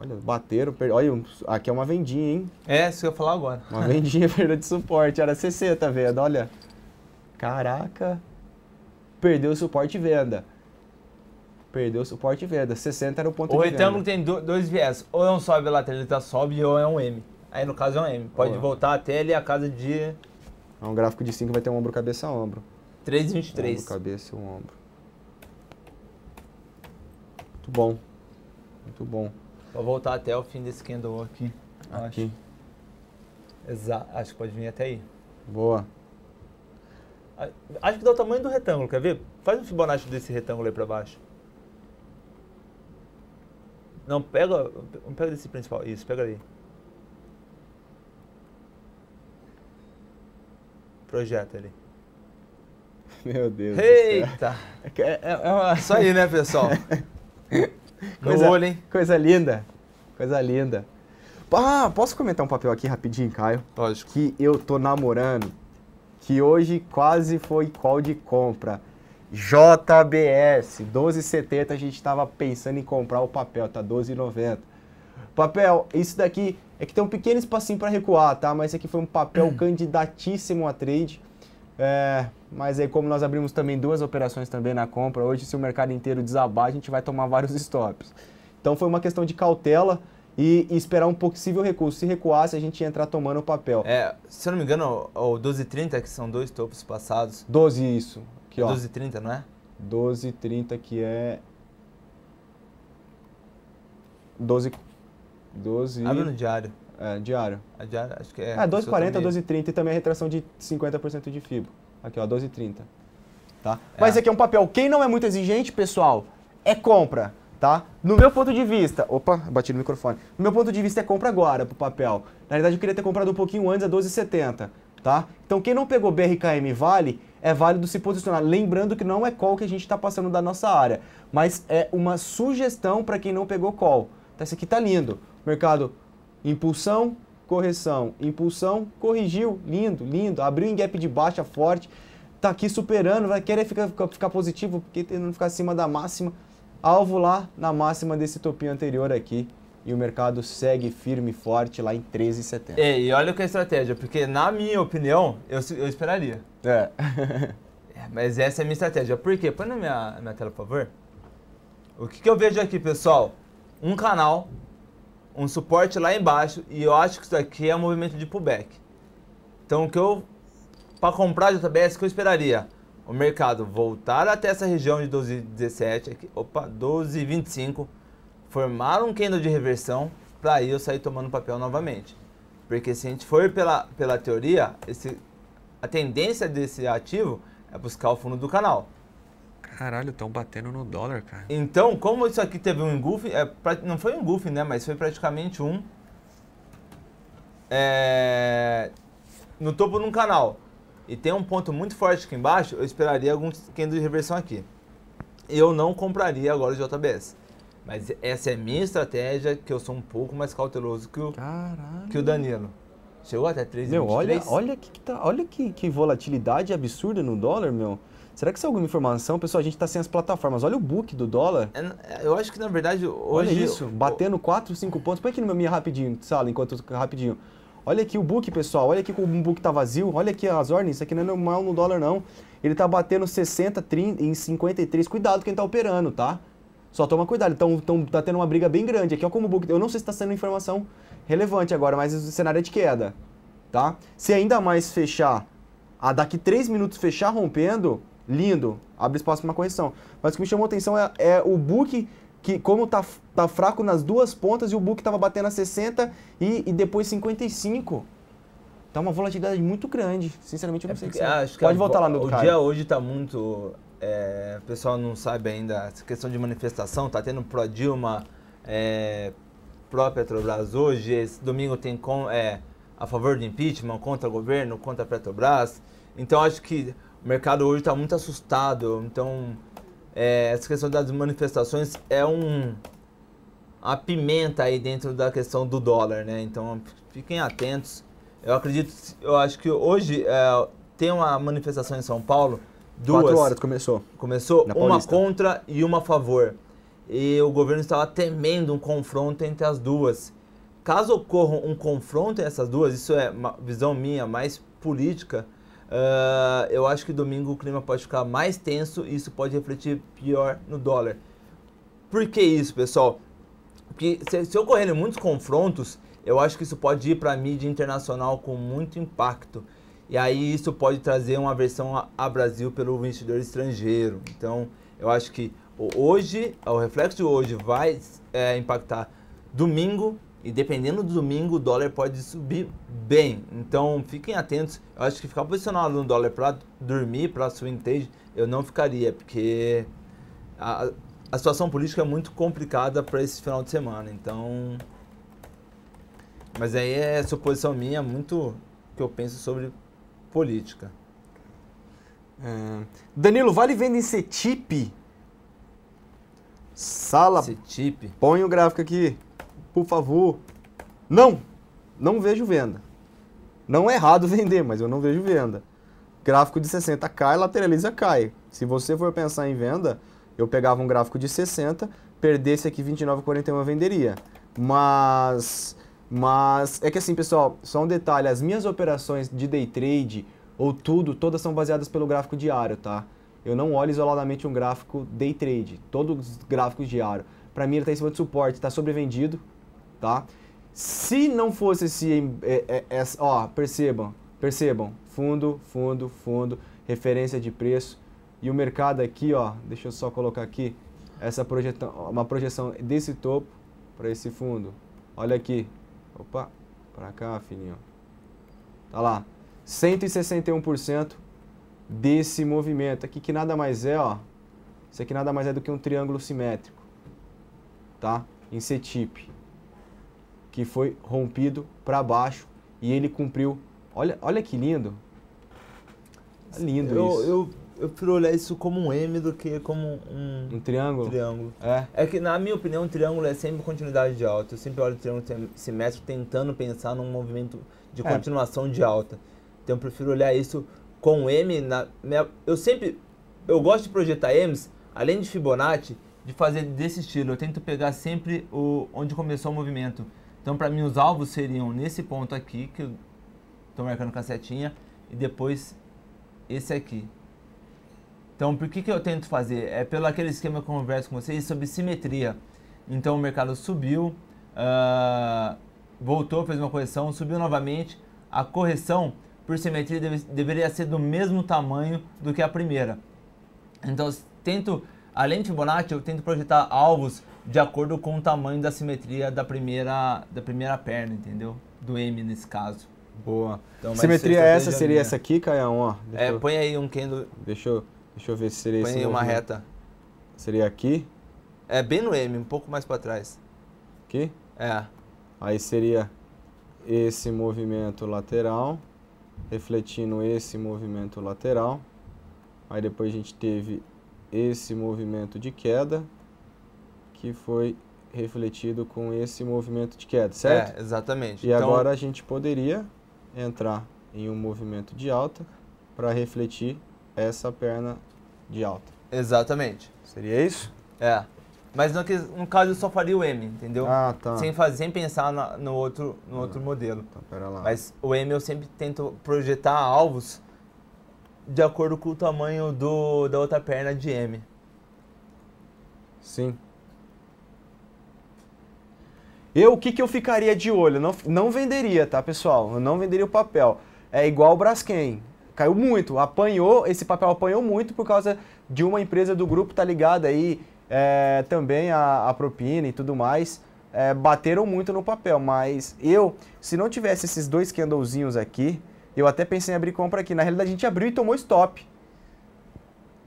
Olha, bateram, per... olha, aqui é uma vendinha, hein? É, isso que eu ia falar agora. Uma vendinha, perda de suporte, era 60, velho, olha. Caraca perdeu o suporte e venda. Perdeu o suporte e venda. 60 era o ponto o de então venda. O retângulo tem dois viés. Ou é um sobe lateralita tá sobe ou é um M. Aí no caso é um M. Pode Olá. voltar até ele a casa de. É um gráfico de 5 vai ter um ombro, cabeça, ombro. 3,23. Ombro, cabeça e um ombro. Muito bom. Muito bom. Vou voltar até o fim desse candle aqui. Aqui. Acho. Exato. Acho que pode vir até aí. Boa. Acho que dá o tamanho do retângulo, quer ver? Faz um Fibonacci desse retângulo aí para baixo. Não, pega, pega desse principal, isso, pega ali. Projeta ali. Meu Deus Eita! É, é, é uma... Isso aí, né, pessoal? coisa, olho, hein? Coisa linda, coisa linda. Ah, posso comentar um papel aqui rapidinho, Caio? Lógico. Que eu tô namorando que hoje quase foi call de compra. JBS, 12,70 a gente estava pensando em comprar o papel, tá 12,90. Papel, isso daqui é que tem um pequeno espacinho para recuar, tá? Mas esse aqui foi um papel hum. candidatíssimo a trade. É, mas aí como nós abrimos também duas operações também na compra, hoje se o mercado inteiro desabar, a gente vai tomar vários stops. Então foi uma questão de cautela e, e esperar um possível recurso. Se recuasse, a gente ia entrar tomando o papel. É, se eu não me engano, o, o 30 que são dois topos passados. 12, isso. Aqui, ó. 30 não é? 12 30 que é. 12. 12. Abre no diário. É, diário. A é, diário, acho que é. É, 12,40, 12,30 e também a retração de 50% de fibro. Aqui, ó, 12,30. Tá? É. Mas aqui é um papel. Quem não é muito exigente, pessoal, é compra tá? No meu ponto de vista, opa, bati no microfone. No meu ponto de vista é compra agora pro papel. Na verdade eu queria ter comprado um pouquinho antes a 12,70, tá? Então quem não pegou BRKM Vale, é válido se posicionar. Lembrando que não é call que a gente está passando da nossa área, mas é uma sugestão para quem não pegou call. Então, tá, esse aqui tá lindo. Mercado impulsão, correção, impulsão, corrigiu, lindo, lindo. Abriu em gap de baixa forte, tá aqui superando, vai querer ficar, ficar positivo porque não ficar acima da máxima alvo lá na máxima desse topinho anterior aqui. E o mercado segue firme e forte lá em 13,70. e olha que é a estratégia, porque na minha opinião, eu, eu esperaria. É. é. Mas essa é a minha estratégia. Por quê? Põe na minha, minha tela, por favor. O que, que eu vejo aqui, pessoal? Um canal, um suporte lá embaixo, e eu acho que isso aqui é um movimento de pullback. Então, o que eu... Para comprar JBS, o que eu esperaria? o mercado voltar até essa região de 12,17, opa, 12,25, formar um candle de reversão para aí eu sair tomando papel novamente. Porque se a gente for pela, pela teoria, esse, a tendência desse ativo é buscar o fundo do canal. Caralho, estão batendo no dólar, cara. Então, como isso aqui teve um engulfe, é, não foi um engulfe, né? Mas foi praticamente um. É, no topo de um canal e tem um ponto muito forte aqui embaixo, eu esperaria algum esquema de reversão aqui. Eu não compraria agora o JBS. Mas essa é a minha estratégia, que eu sou um pouco mais cauteloso que o, que o Danilo. Chegou até 3,23. Meu, olha, olha, que, tá, olha que, que volatilidade absurda no dólar, meu. Será que isso é alguma informação? Pessoal, a gente está sem as plataformas. Olha o book do dólar. É, eu acho que, na verdade, hoje... Olha isso, eu, batendo 4, 5 pontos. Põe aqui no meu minha rapidinho, Sala, enquanto rapidinho. Olha aqui o book, pessoal. Olha aqui como o book tá vazio. Olha aqui as ordens. Isso aqui não é normal no dólar, não. Ele tá batendo 60 30, em 53. Cuidado quem tá operando, tá? Só toma cuidado. Então, então, tá tendo uma briga bem grande aqui. Olha como o book... Eu não sei se tá sendo informação relevante agora, mas o cenário é de queda, tá? Se ainda mais fechar, a daqui 3 minutos fechar rompendo, lindo. Abre espaço para uma correção. Mas o que me chamou atenção é, é o book que como tá, tá fraco nas duas pontas e o Book estava batendo a 60 e, e, depois 55. Tá uma volatilidade muito grande. Sinceramente, eu não é sei o que ah, Pode voltar lá no O dia hoje tá muito. É, o pessoal não sabe ainda essa questão de manifestação. Tá tendo pro Dilma, é, pró Petrobras hoje. Esse domingo tem com, é, a favor do impeachment, contra o governo, contra a Petrobras. Então acho que o mercado hoje está muito assustado. Então é, essa questão das manifestações é um a pimenta aí dentro da questão do dólar, né? Então fiquem atentos. Eu acredito, eu acho que hoje é, tem uma manifestação em São Paulo. Duas. Quatro horas começou. Começou uma contra e uma a favor. E o governo estava temendo um confronto entre as duas. Caso ocorra um confronto entre essas duas, isso é uma visão minha mais política Uh, eu acho que domingo o clima pode ficar mais tenso e isso pode refletir pior no dólar. Por que isso, pessoal? Porque se, se ocorrerem muitos confrontos, eu acho que isso pode ir para a mídia internacional com muito impacto. E aí isso pode trazer uma versão a, a Brasil pelo investidor estrangeiro. Então, eu acho que hoje, o reflexo de hoje vai é, impactar domingo e dependendo do domingo, o dólar pode subir bem. Então fiquem atentos. Eu acho que ficar posicionado no dólar para dormir, para swing trade, eu não ficaria, porque a, a situação política é muito complicada para esse final de semana. Então. Mas aí é suposição minha, muito que eu penso sobre política. É. Danilo, vale vendo em CETIP? Sala. CETIP. Põe o gráfico aqui. Por favor, não, não vejo venda. Não é errado vender, mas eu não vejo venda. Gráfico de 60 cai, lateraliza, cai. Se você for pensar em venda, eu pegava um gráfico de 60, perdesse aqui 29,41 venderia. Mas, mas é que assim, pessoal, só um detalhe, as minhas operações de day trade ou tudo, todas são baseadas pelo gráfico diário, tá? Eu não olho isoladamente um gráfico day trade, todos os gráficos diários. Para mim ele está em cima de suporte, está sobrevendido, tá? Se não fosse esse, é, é, essa, ó, percebam, percebam, fundo, fundo, fundo, referência de preço e o mercado aqui, ó, deixa eu só colocar aqui essa projeção, uma projeção desse topo para esse fundo. Olha aqui, opa, para cá, filhinho, tá lá, 161% desse movimento aqui que nada mais é, ó, isso aqui nada mais é do que um triângulo simétrico, tá? Em C-tip que foi rompido para baixo e ele cumpriu. Olha, olha que lindo. É lindo eu, isso. Eu, eu prefiro olhar isso como um M do que como um... Um triângulo? Triângulo. É. É que, na minha opinião, um triângulo é sempre continuidade de alta. Eu sempre olho o triângulo simétrico tentando pensar num movimento de é. continuação de alta. Então, eu prefiro olhar isso com M. Na minha... Eu sempre... Eu gosto de projetar M's, além de Fibonacci, de fazer desse estilo. Eu tento pegar sempre o onde começou o movimento. Então, para mim, os alvos seriam nesse ponto aqui, que eu estou marcando com a setinha, e depois esse aqui. Então, por que, que eu tento fazer? É pelo aquele esquema que eu converso com vocês sobre simetria. Então, o mercado subiu, uh, voltou, fez uma correção, subiu novamente. A correção por simetria deve, deveria ser do mesmo tamanho do que a primeira. Então, tento, além de Fibonacci, eu tento projetar alvos de acordo com o tamanho da simetria da primeira, da primeira perna, entendeu? Do M nesse caso. Boa. Então, simetria essa seria minha. essa aqui, Caião, ó. Né? é, eu... põe aí um candle. Deixa eu, deixa eu ver se seria põe esse. Põe uma reta. Seria aqui? É bem no M, um pouco mais para trás. Aqui? É. Aí seria esse movimento lateral, refletindo esse movimento lateral. Aí depois a gente teve esse movimento de queda que foi refletido com esse movimento de queda, certo? É, exatamente. E então... agora a gente poderia entrar em um movimento de alta para refletir essa perna de alta. Exatamente. Seria isso? É. Mas no, no caso eu só faria o M, entendeu? Ah, tá. Sem, fazer, sem pensar na, no outro, no ah, outro modelo. Tá, pera lá. Mas o M eu sempre tento projetar alvos de acordo com o tamanho do, da outra perna de M. Sim. Eu, o que, que eu ficaria de olho? Não, não venderia, tá, pessoal? Eu não venderia o papel. É igual o Braskem. Caiu muito, apanhou, esse papel apanhou muito por causa de uma empresa do grupo tá ligada aí é, também a, a propina e tudo mais. É, bateram muito no papel, mas eu, se não tivesse esses dois candlezinhos aqui, eu até pensei em abrir compra aqui. Na realidade, a gente abriu e tomou stop.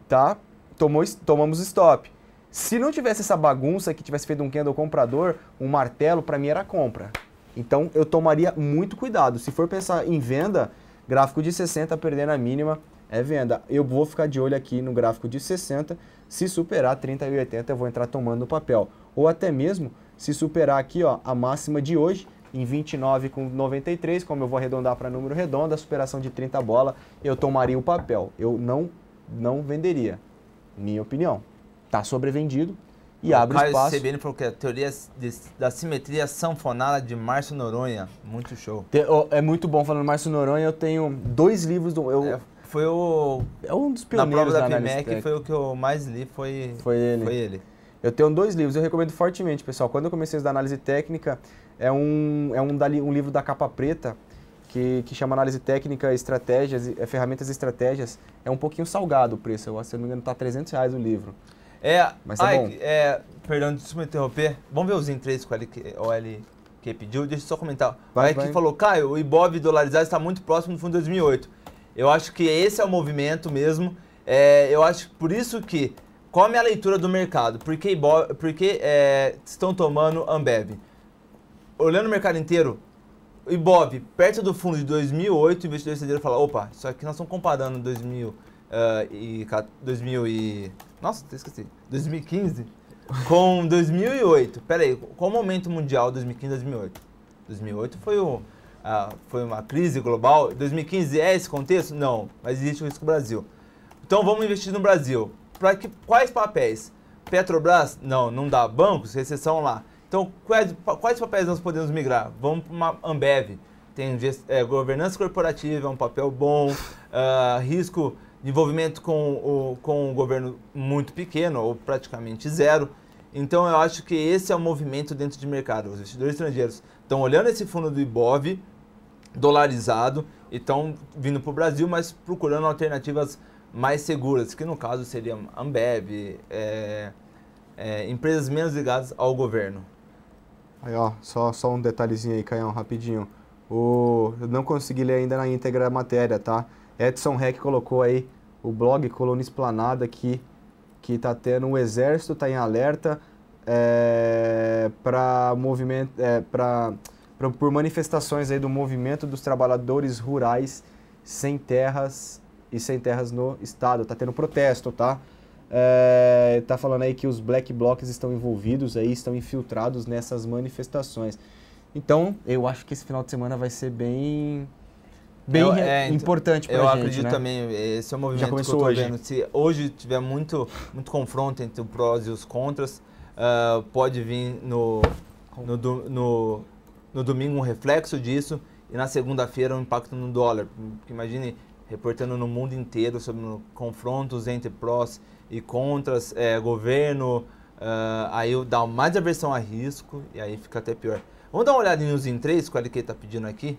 Tá? Tomou, tomamos stop. Se não tivesse essa bagunça que tivesse feito um candle comprador, um martelo para mim era compra. Então eu tomaria muito cuidado. Se for pensar em venda, gráfico de 60 perdendo a mínima é venda. Eu vou ficar de olho aqui no gráfico de 60. Se superar e 80, eu vou entrar tomando o papel. Ou até mesmo se superar aqui ó, a máxima de hoje, em 29,93, como eu vou arredondar para número redondo, a superação de 30 bola, eu tomaria o papel. Eu não, não venderia, minha opinião está sobrevendido e o abre Caio espaço. CBN falou que a teoria de, da simetria sanfonada de Márcio Noronha. Muito show. Te, oh, é muito bom falando Márcio Noronha. Eu tenho dois livros do. Eu, é, foi o. É um dos pioneiros. Na prova da, da PMEC foi o que eu mais li, foi, foi, ele. foi ele. Eu tenho dois livros, eu recomendo fortemente, pessoal. Quando eu comecei a estudar análise técnica, é um, é um, dali, um livro da capa preta, que, que, chama análise técnica, estratégias, é, ferramentas e estratégias, é um pouquinho salgado o preço. Eu, se eu não me engano, está 300 reais o livro. É, Mas tá ai, bom. É, perdão, deixa eu me interromper. Vamos ver os em que o LK, pediu. Deixa eu só comentar. Vai, o LK falou, Caio, o Ibov dolarizado está muito próximo do fundo de 2008. Eu acho que esse é o movimento mesmo. É, eu acho por isso que... Qual é a leitura do mercado? Por que, Ibov, por que é, estão tomando Ambev? Olhando o mercado inteiro, o Ibov, perto do fundo de 2008, o investidor estrangeiro fala, opa, isso aqui nós estamos comparando 2008 uh, e 2000 e... Nossa, esqueci. 2015 com 2008. Pera aí, qual o momento mundial 2015 2008? 2008 foi, o, foi uma crise global. 2015 é esse contexto? Não, mas existe o risco Brasil. Então vamos investir no Brasil. Para quais papéis? Petrobras? Não, não dá. Bancos? Recessão lá. Então quais, quais papéis nós podemos migrar? Vamos para uma Ambev. Tem é, governança corporativa, é um papel bom, ah, risco envolvimento com o, com o governo muito pequeno, ou praticamente zero. Então eu acho que esse é o movimento dentro de mercado. Os investidores estrangeiros estão olhando esse fundo do Ibov, dolarizado, e estão vindo para o Brasil, mas procurando alternativas mais seguras, que no caso seriam Ambev, é, é, empresas menos ligadas ao governo. Aí, ó, só, só um detalhezinho aí, Caião, rapidinho. O, eu não consegui ler ainda na íntegra a matéria, tá? Edson Heck colocou aí o blog Coluna Esplanada que que está tendo o exército está em alerta é, para movimento é, para por manifestações aí do movimento dos trabalhadores rurais sem terras e sem terras no estado está tendo protesto tá é, tá falando aí que os black blocs estão envolvidos aí estão infiltrados nessas manifestações então eu acho que esse final de semana vai ser bem bem é, é, então, eu, é, importante para a gente. Eu acredito né? também, esse é o movimento Já começou que eu hoje. vendo. Se hoje tiver muito, muito confronto entre os prós e os contras, uh, pode vir no, no, no, no domingo um reflexo disso e na segunda-feira um impacto no dólar. Porque imagine reportando no mundo inteiro sobre confrontos entre prós e contras, é, governo, uh, aí dá mais aversão a risco e aí fica até pior. Vamos dar uma olhadinha nos em três, qual é que ele está pedindo aqui?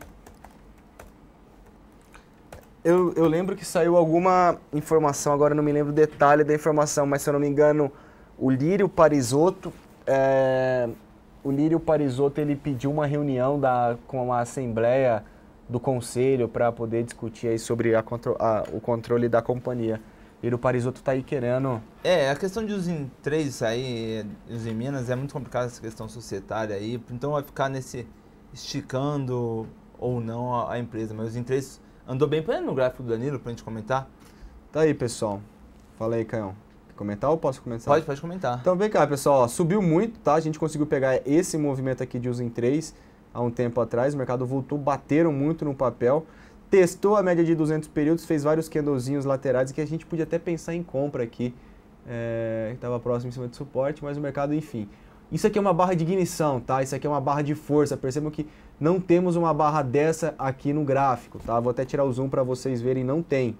eu, eu lembro que saiu alguma informação, agora não me lembro o detalhe da informação, mas se eu não me engano, o Lírio Parisotto, é, eh, o Lírio Parisotto ele pediu uma reunião da, com a Assembleia do Conselho para poder discutir aí sobre a, a, o controle da companhia. E o Parisotto tá aí querendo. É, a questão de os em aí, eh, os em Minas, é muito complicada essa questão societária aí. Então vai ficar nesse esticando ou não a, a empresa. Mas os em três Andou bem. Põe no gráfico do Danilo pra gente comentar. Tá aí, pessoal. Fala aí, Caião. comentar ou posso começar? Pode, pode comentar. Então vem cá, pessoal. subiu muito, tá? A gente conseguiu pegar esse movimento aqui de uso em 3 há um tempo atrás. O mercado voltou, bateram muito no papel. Testou a média de 200 períodos, fez vários candlezinhos laterais que a gente podia até pensar em compra aqui. Estava eh, é, próximo em cima de suporte, mas o mercado, enfim. Isso aqui é uma barra de ignição, tá? Isso aqui é uma barra de força. Percebam que não temos uma barra dessa aqui no gráfico, tá? Vou até tirar o zoom para vocês verem, não tem.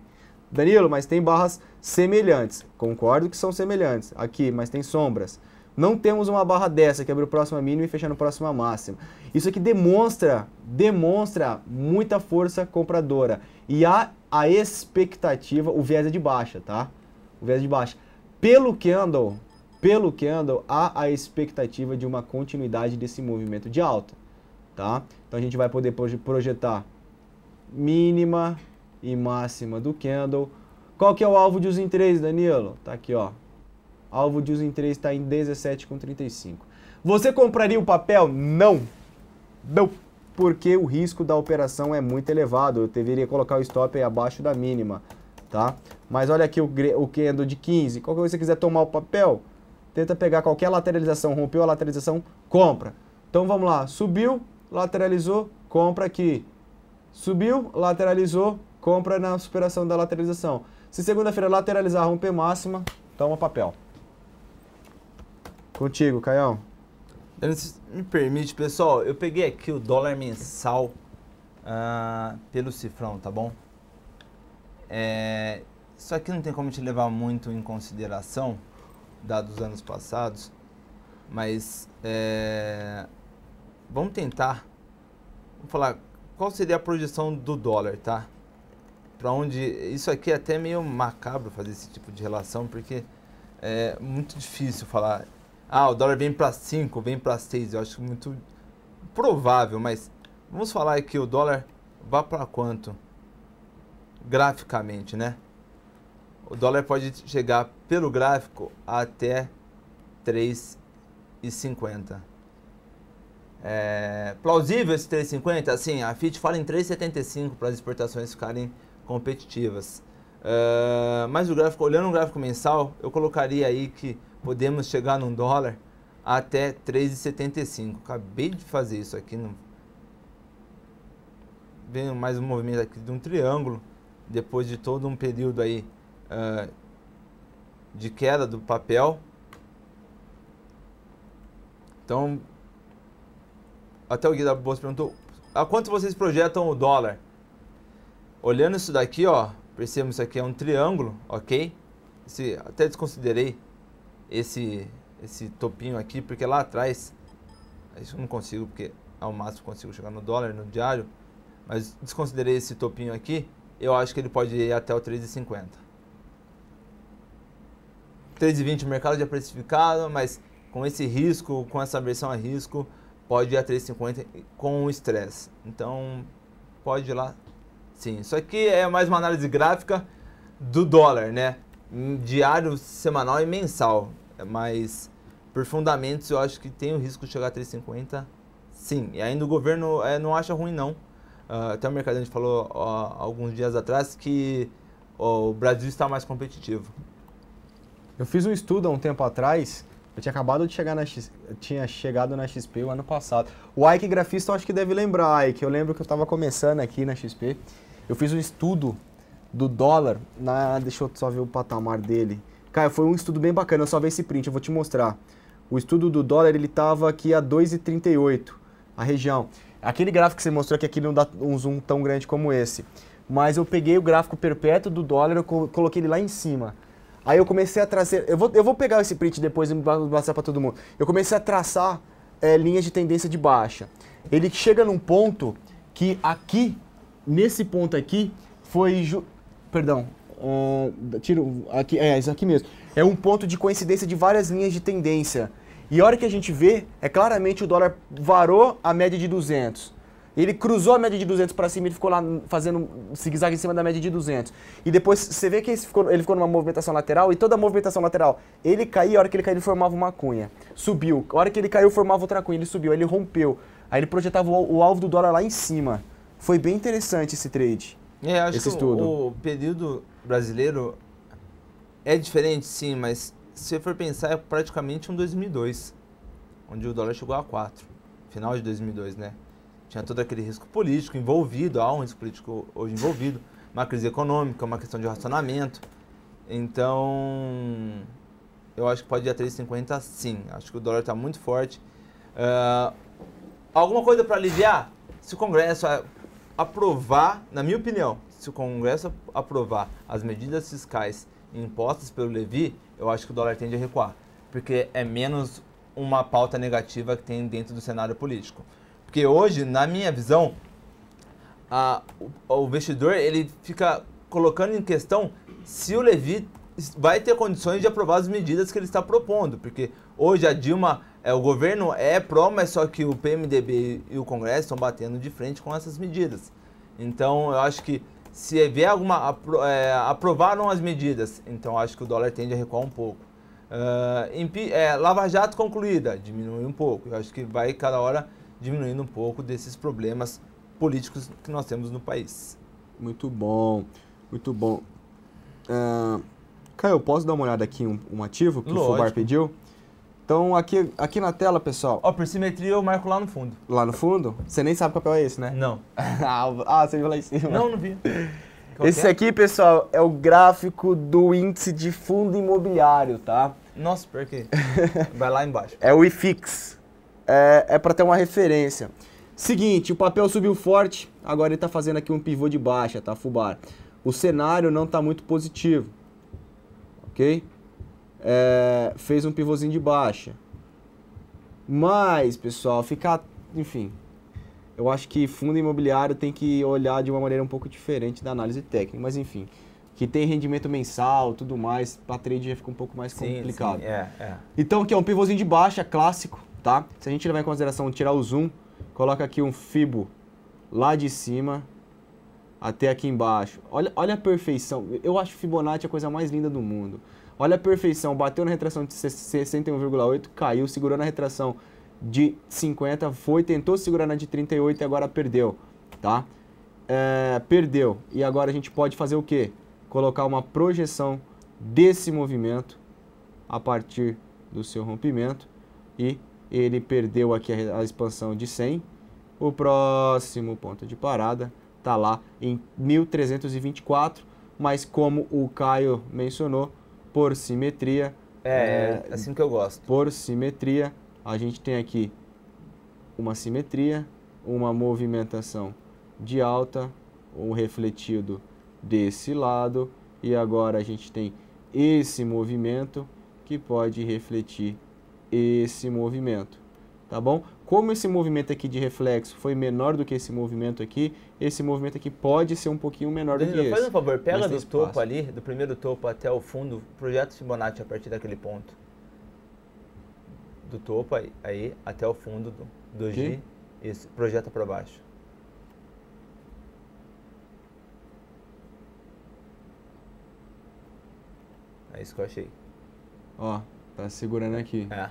Danilo, mas tem barras semelhantes. Concordo que são semelhantes aqui, mas tem sombras. Não temos uma barra dessa que abre o próximo mínimo e fecha no próximo máximo. Isso aqui demonstra, demonstra muita força compradora. E há a expectativa, o viés é de baixa, tá? O viés é de baixa. Pelo candle, pelo candle, há a expectativa de uma continuidade desse movimento de alta tá? Então a gente vai poder projetar mínima e máxima do candle. Qual que é o alvo de em 3, Danilo? Tá aqui, ó. Alvo de em 3 está em 17,35. Você compraria o papel? Não. Não. Porque o risco da operação é muito elevado. Eu deveria colocar o stop abaixo da mínima, tá? Mas olha aqui o, o candle de 15. Qualquer coisa que você quiser tomar o papel, tenta pegar qualquer lateralização. Rompeu a lateralização, compra. Então vamos lá. Subiu, lateralizou, compra aqui. Subiu, lateralizou, compra na superação da lateralização. Se segunda-feira lateralizar, romper máxima, toma papel. Contigo, Caião. Me permite, pessoal, eu peguei aqui o dólar mensal uh, pelo cifrão, tá bom? É, que não tem como te levar muito em consideração, dados os anos passados, mas é, vamos tentar vamos falar qual seria a projeção do dólar, tá? Para onde isso aqui é até meio macabro fazer esse tipo de relação, porque é muito difícil falar, ah, o dólar vem para 5, vem para 6, eu acho muito provável, mas vamos falar aqui o dólar vá para quanto graficamente, né? O dólar pode chegar pelo gráfico até 3,50 é, plausível esse 3,50? Assim, a FIT fala em 3,75 para as exportações ficarem competitivas. Uh, mas o gráfico, olhando o gráfico mensal, eu colocaria aí que podemos chegar num dólar até 3,75. Acabei de fazer isso aqui. No... Vem mais um movimento aqui de um triângulo, depois de todo um período aí uh, de queda do papel. Então, até o Gui da Bolsa perguntou: a quanto vocês projetam o dólar? Olhando isso daqui, ó, percebemos isso aqui é um triângulo, ok? Esse, até desconsiderei esse, esse topinho aqui, porque lá atrás, isso eu não consigo, porque ao máximo consigo chegar no dólar, no diário, mas desconsiderei esse topinho aqui, eu acho que ele pode ir até o 3,50. 3,20 o mercado já precificado, mas com esse risco, com essa versão a risco, pode ir a 3,50 com o estresse. Então, pode ir lá sim. Isso aqui é mais uma análise gráfica do dólar, né? Hum, diário, semanal e mensal. Mas, por fundamentos, eu acho que tem o risco de chegar a 3,50 sim. E ainda o governo é, não acha ruim, não. Uh, até o Mercadante falou ó, alguns dias atrás que ó, o Brasil está mais competitivo. Eu fiz um estudo há um tempo atrás eu tinha acabado de chegar na X, tinha chegado na XP o ano passado. O Ike grafista eu acho que deve lembrar, Ike. Eu lembro que eu estava começando aqui na XP. Eu fiz um estudo do dólar na, deixa eu só ver o patamar dele. Cara, foi um estudo bem bacana, eu só vi esse print, eu vou te mostrar. O estudo do dólar, ele estava aqui a 2,38 a região. Aquele gráfico que você mostrou aqui aqui não dá um zoom tão grande como esse. Mas eu peguei o gráfico perpétuo do dólar, eu coloquei ele lá em cima. Aí eu comecei a trazer. Eu vou, eu vou pegar esse print depois e mostrar para todo mundo. Eu comecei a traçar é, linhas de tendência de baixa. Ele chega num ponto que aqui, nesse ponto aqui, foi. Perdão. Uh, tiro. Aqui, é, isso aqui mesmo. É um ponto de coincidência de várias linhas de tendência. E a hora que a gente vê, é claramente o dólar varou a média de 200. Ele cruzou a média de 200 para cima e ficou lá fazendo zigue-zague em cima da média de 200. E depois você vê que ele ficou, ele ficou numa movimentação lateral e toda a movimentação lateral, ele caía, a hora que ele caía ele formava uma cunha. Subiu, a hora que ele caiu formava outra cunha, ele subiu, aí ele rompeu. Aí ele projetava o, o alvo do dólar lá em cima. Foi bem interessante esse trade. É, acho esse que o período brasileiro é diferente, sim, mas se for pensar é praticamente um 2002, onde o dólar chegou a 4, final de 2002, né? tinha todo aquele risco político envolvido, há um risco político hoje envolvido, uma crise econômica, uma questão de racionamento. Então, eu acho que pode ir a 3,50 sim. Acho que o dólar está muito forte. Uh, alguma coisa para aliviar? Se o Congresso aprovar, na minha opinião, se o Congresso aprovar as medidas fiscais impostas pelo Levi, eu acho que o dólar tende a recuar, porque é menos uma pauta negativa que tem dentro do cenário político. Porque hoje, na minha visão, a, o, o investidor ele fica colocando em questão se o Levi vai ter condições de aprovar as medidas que ele está propondo, porque hoje a Dilma, é, o governo é pró, mas só que o PMDB e o Congresso estão batendo de frente com essas medidas. Então, eu acho que se houver alguma apro, é, aprovaram as medidas, então acho que o dólar tende a recuar um pouco. Uh, em, é, Lava Jato concluída, diminui um pouco. Eu acho que vai cada hora diminuindo um pouco desses problemas políticos que nós temos no país. Muito bom, muito bom. Uh, Caio, posso dar uma olhada aqui em um, um ativo que Lógico. o Fubar pediu? Então, aqui, aqui na tela, pessoal. Ó, oh, por simetria eu marco lá no fundo. Lá no fundo? Você nem sabe que papel é esse, né? Não. Ah, ah, você viu lá em cima. Não, não vi. Qualquer? Esse é? aqui, pessoal, é o gráfico do índice de fundo imobiliário, tá? Nossa, por quê? Vai lá embaixo. É o IFIX é, é para ter uma referência. Seguinte, o papel subiu forte, agora ele está fazendo aqui um pivô de baixa, tá, Fubar? O cenário não está muito positivo, ok? É, fez um pivôzinho de baixa. Mas, pessoal, ficar, enfim, eu acho que fundo imobiliário tem que olhar de uma maneira um pouco diferente da análise técnica, mas enfim, que tem rendimento mensal, tudo mais, para trade já fica um pouco mais complicado. Sim, é, é. Então, que é um pivôzinho de baixa clássico, tá? Se a gente levar em consideração tirar o zoom, coloca aqui um fibo lá de cima até aqui embaixo. Olha, olha a perfeição. Eu acho Fibonacci a coisa mais linda do mundo. Olha a perfeição. Bateu na retração de 61,8, caiu, segurou na retração de 50, foi, tentou segurar na de 38 e agora perdeu, tá? É, perdeu. E agora a gente pode fazer o quê? Colocar uma projeção desse movimento a partir do seu rompimento e ele perdeu aqui a, a expansão de 100. O próximo ponto de parada está lá em 1324, mas como o Caio mencionou, por simetria. É, é, é, assim que eu gosto. Por simetria, a gente tem aqui uma simetria, uma movimentação de alta, um refletido desse lado, e agora a gente tem esse movimento que pode refletir esse movimento, tá bom? Como esse movimento aqui de reflexo foi menor do que esse movimento aqui, esse movimento aqui pode ser um pouquinho menor do que faz esse. Faz um favor, pega do espaço. topo ali, do primeiro topo até o fundo, projeta Fibonacci a partir daquele ponto. Do topo aí, aí até o fundo do, do G, projeta para baixo. É isso que eu achei. Ó, tá segurando aqui. É.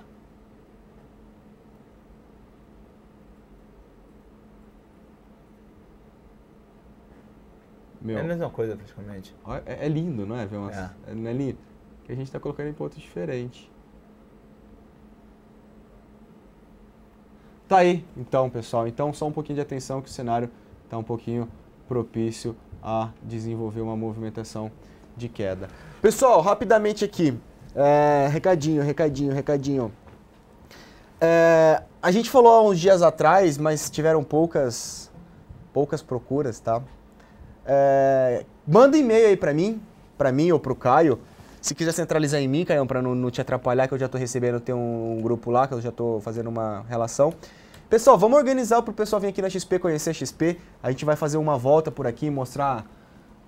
Meu, é a mesma coisa, praticamente. É, é lindo, não é? Ver umas, é. é. Não é lindo? Que a gente está colocando em pontos diferentes. Tá aí, então, pessoal. Então, só um pouquinho de atenção que o cenário está um pouquinho propício a desenvolver uma movimentação de queda. Pessoal, rapidamente aqui. É, recadinho, recadinho, recadinho. É, a gente falou há uns dias atrás, mas tiveram poucas, poucas procuras, tá? É, manda e-mail aí para mim, para mim ou para o Caio. Se quiser centralizar em mim, Caio, para não, não, te atrapalhar, que eu já estou recebendo, tem um, um grupo lá que eu já estou fazendo uma relação. Pessoal, vamos organizar para o pessoal vir aqui na XP conhecer a XP. A gente vai fazer uma volta por aqui, mostrar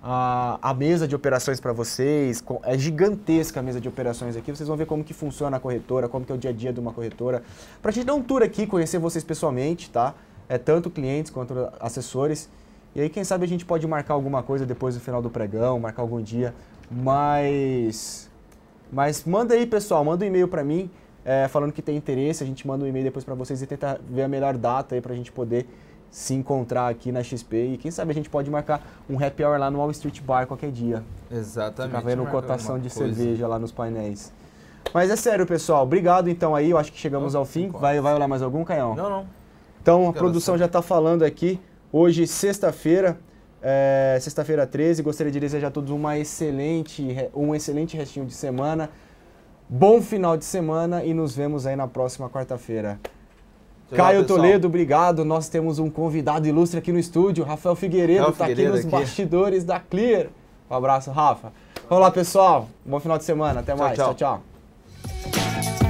a, a mesa de operações para vocês. É gigantesca a mesa de operações aqui. Vocês vão ver como que funciona a corretora, como que é o dia a dia de uma corretora. Para a gente dar um tour aqui, conhecer vocês pessoalmente, tá? É tanto clientes quanto assessores. E aí, quem sabe a gente pode marcar alguma coisa depois do final do pregão, marcar algum dia. Mas. Mas manda aí, pessoal, manda um e-mail para mim é, falando que tem interesse. A gente manda um e-mail depois para vocês e tenta ver a melhor data aí para a gente poder se encontrar aqui na XP. E quem sabe a gente pode marcar um happy hour lá no Wall Street Bar qualquer dia. Exatamente. Ficar vendo cotação de coisa. cerveja lá nos painéis. Mas é sério, pessoal. Obrigado então aí. Eu acho que chegamos ao fim. Vai, vai olhar mais algum, Caião? Não, não. Então a produção já está falando aqui. Hoje, sexta-feira, é, sexta-feira 13, gostaria de desejar a todos uma excelente, um excelente restinho de semana. Bom final de semana e nos vemos aí na próxima quarta-feira. Caio Toledo, obrigado. Nós temos um convidado ilustre aqui no estúdio, Rafael Figueiredo, está aqui nos aqui. bastidores da Clear. Um abraço, Rafa. Olá, pessoal. Bom final de semana. Até mais. tchau. tchau. tchau.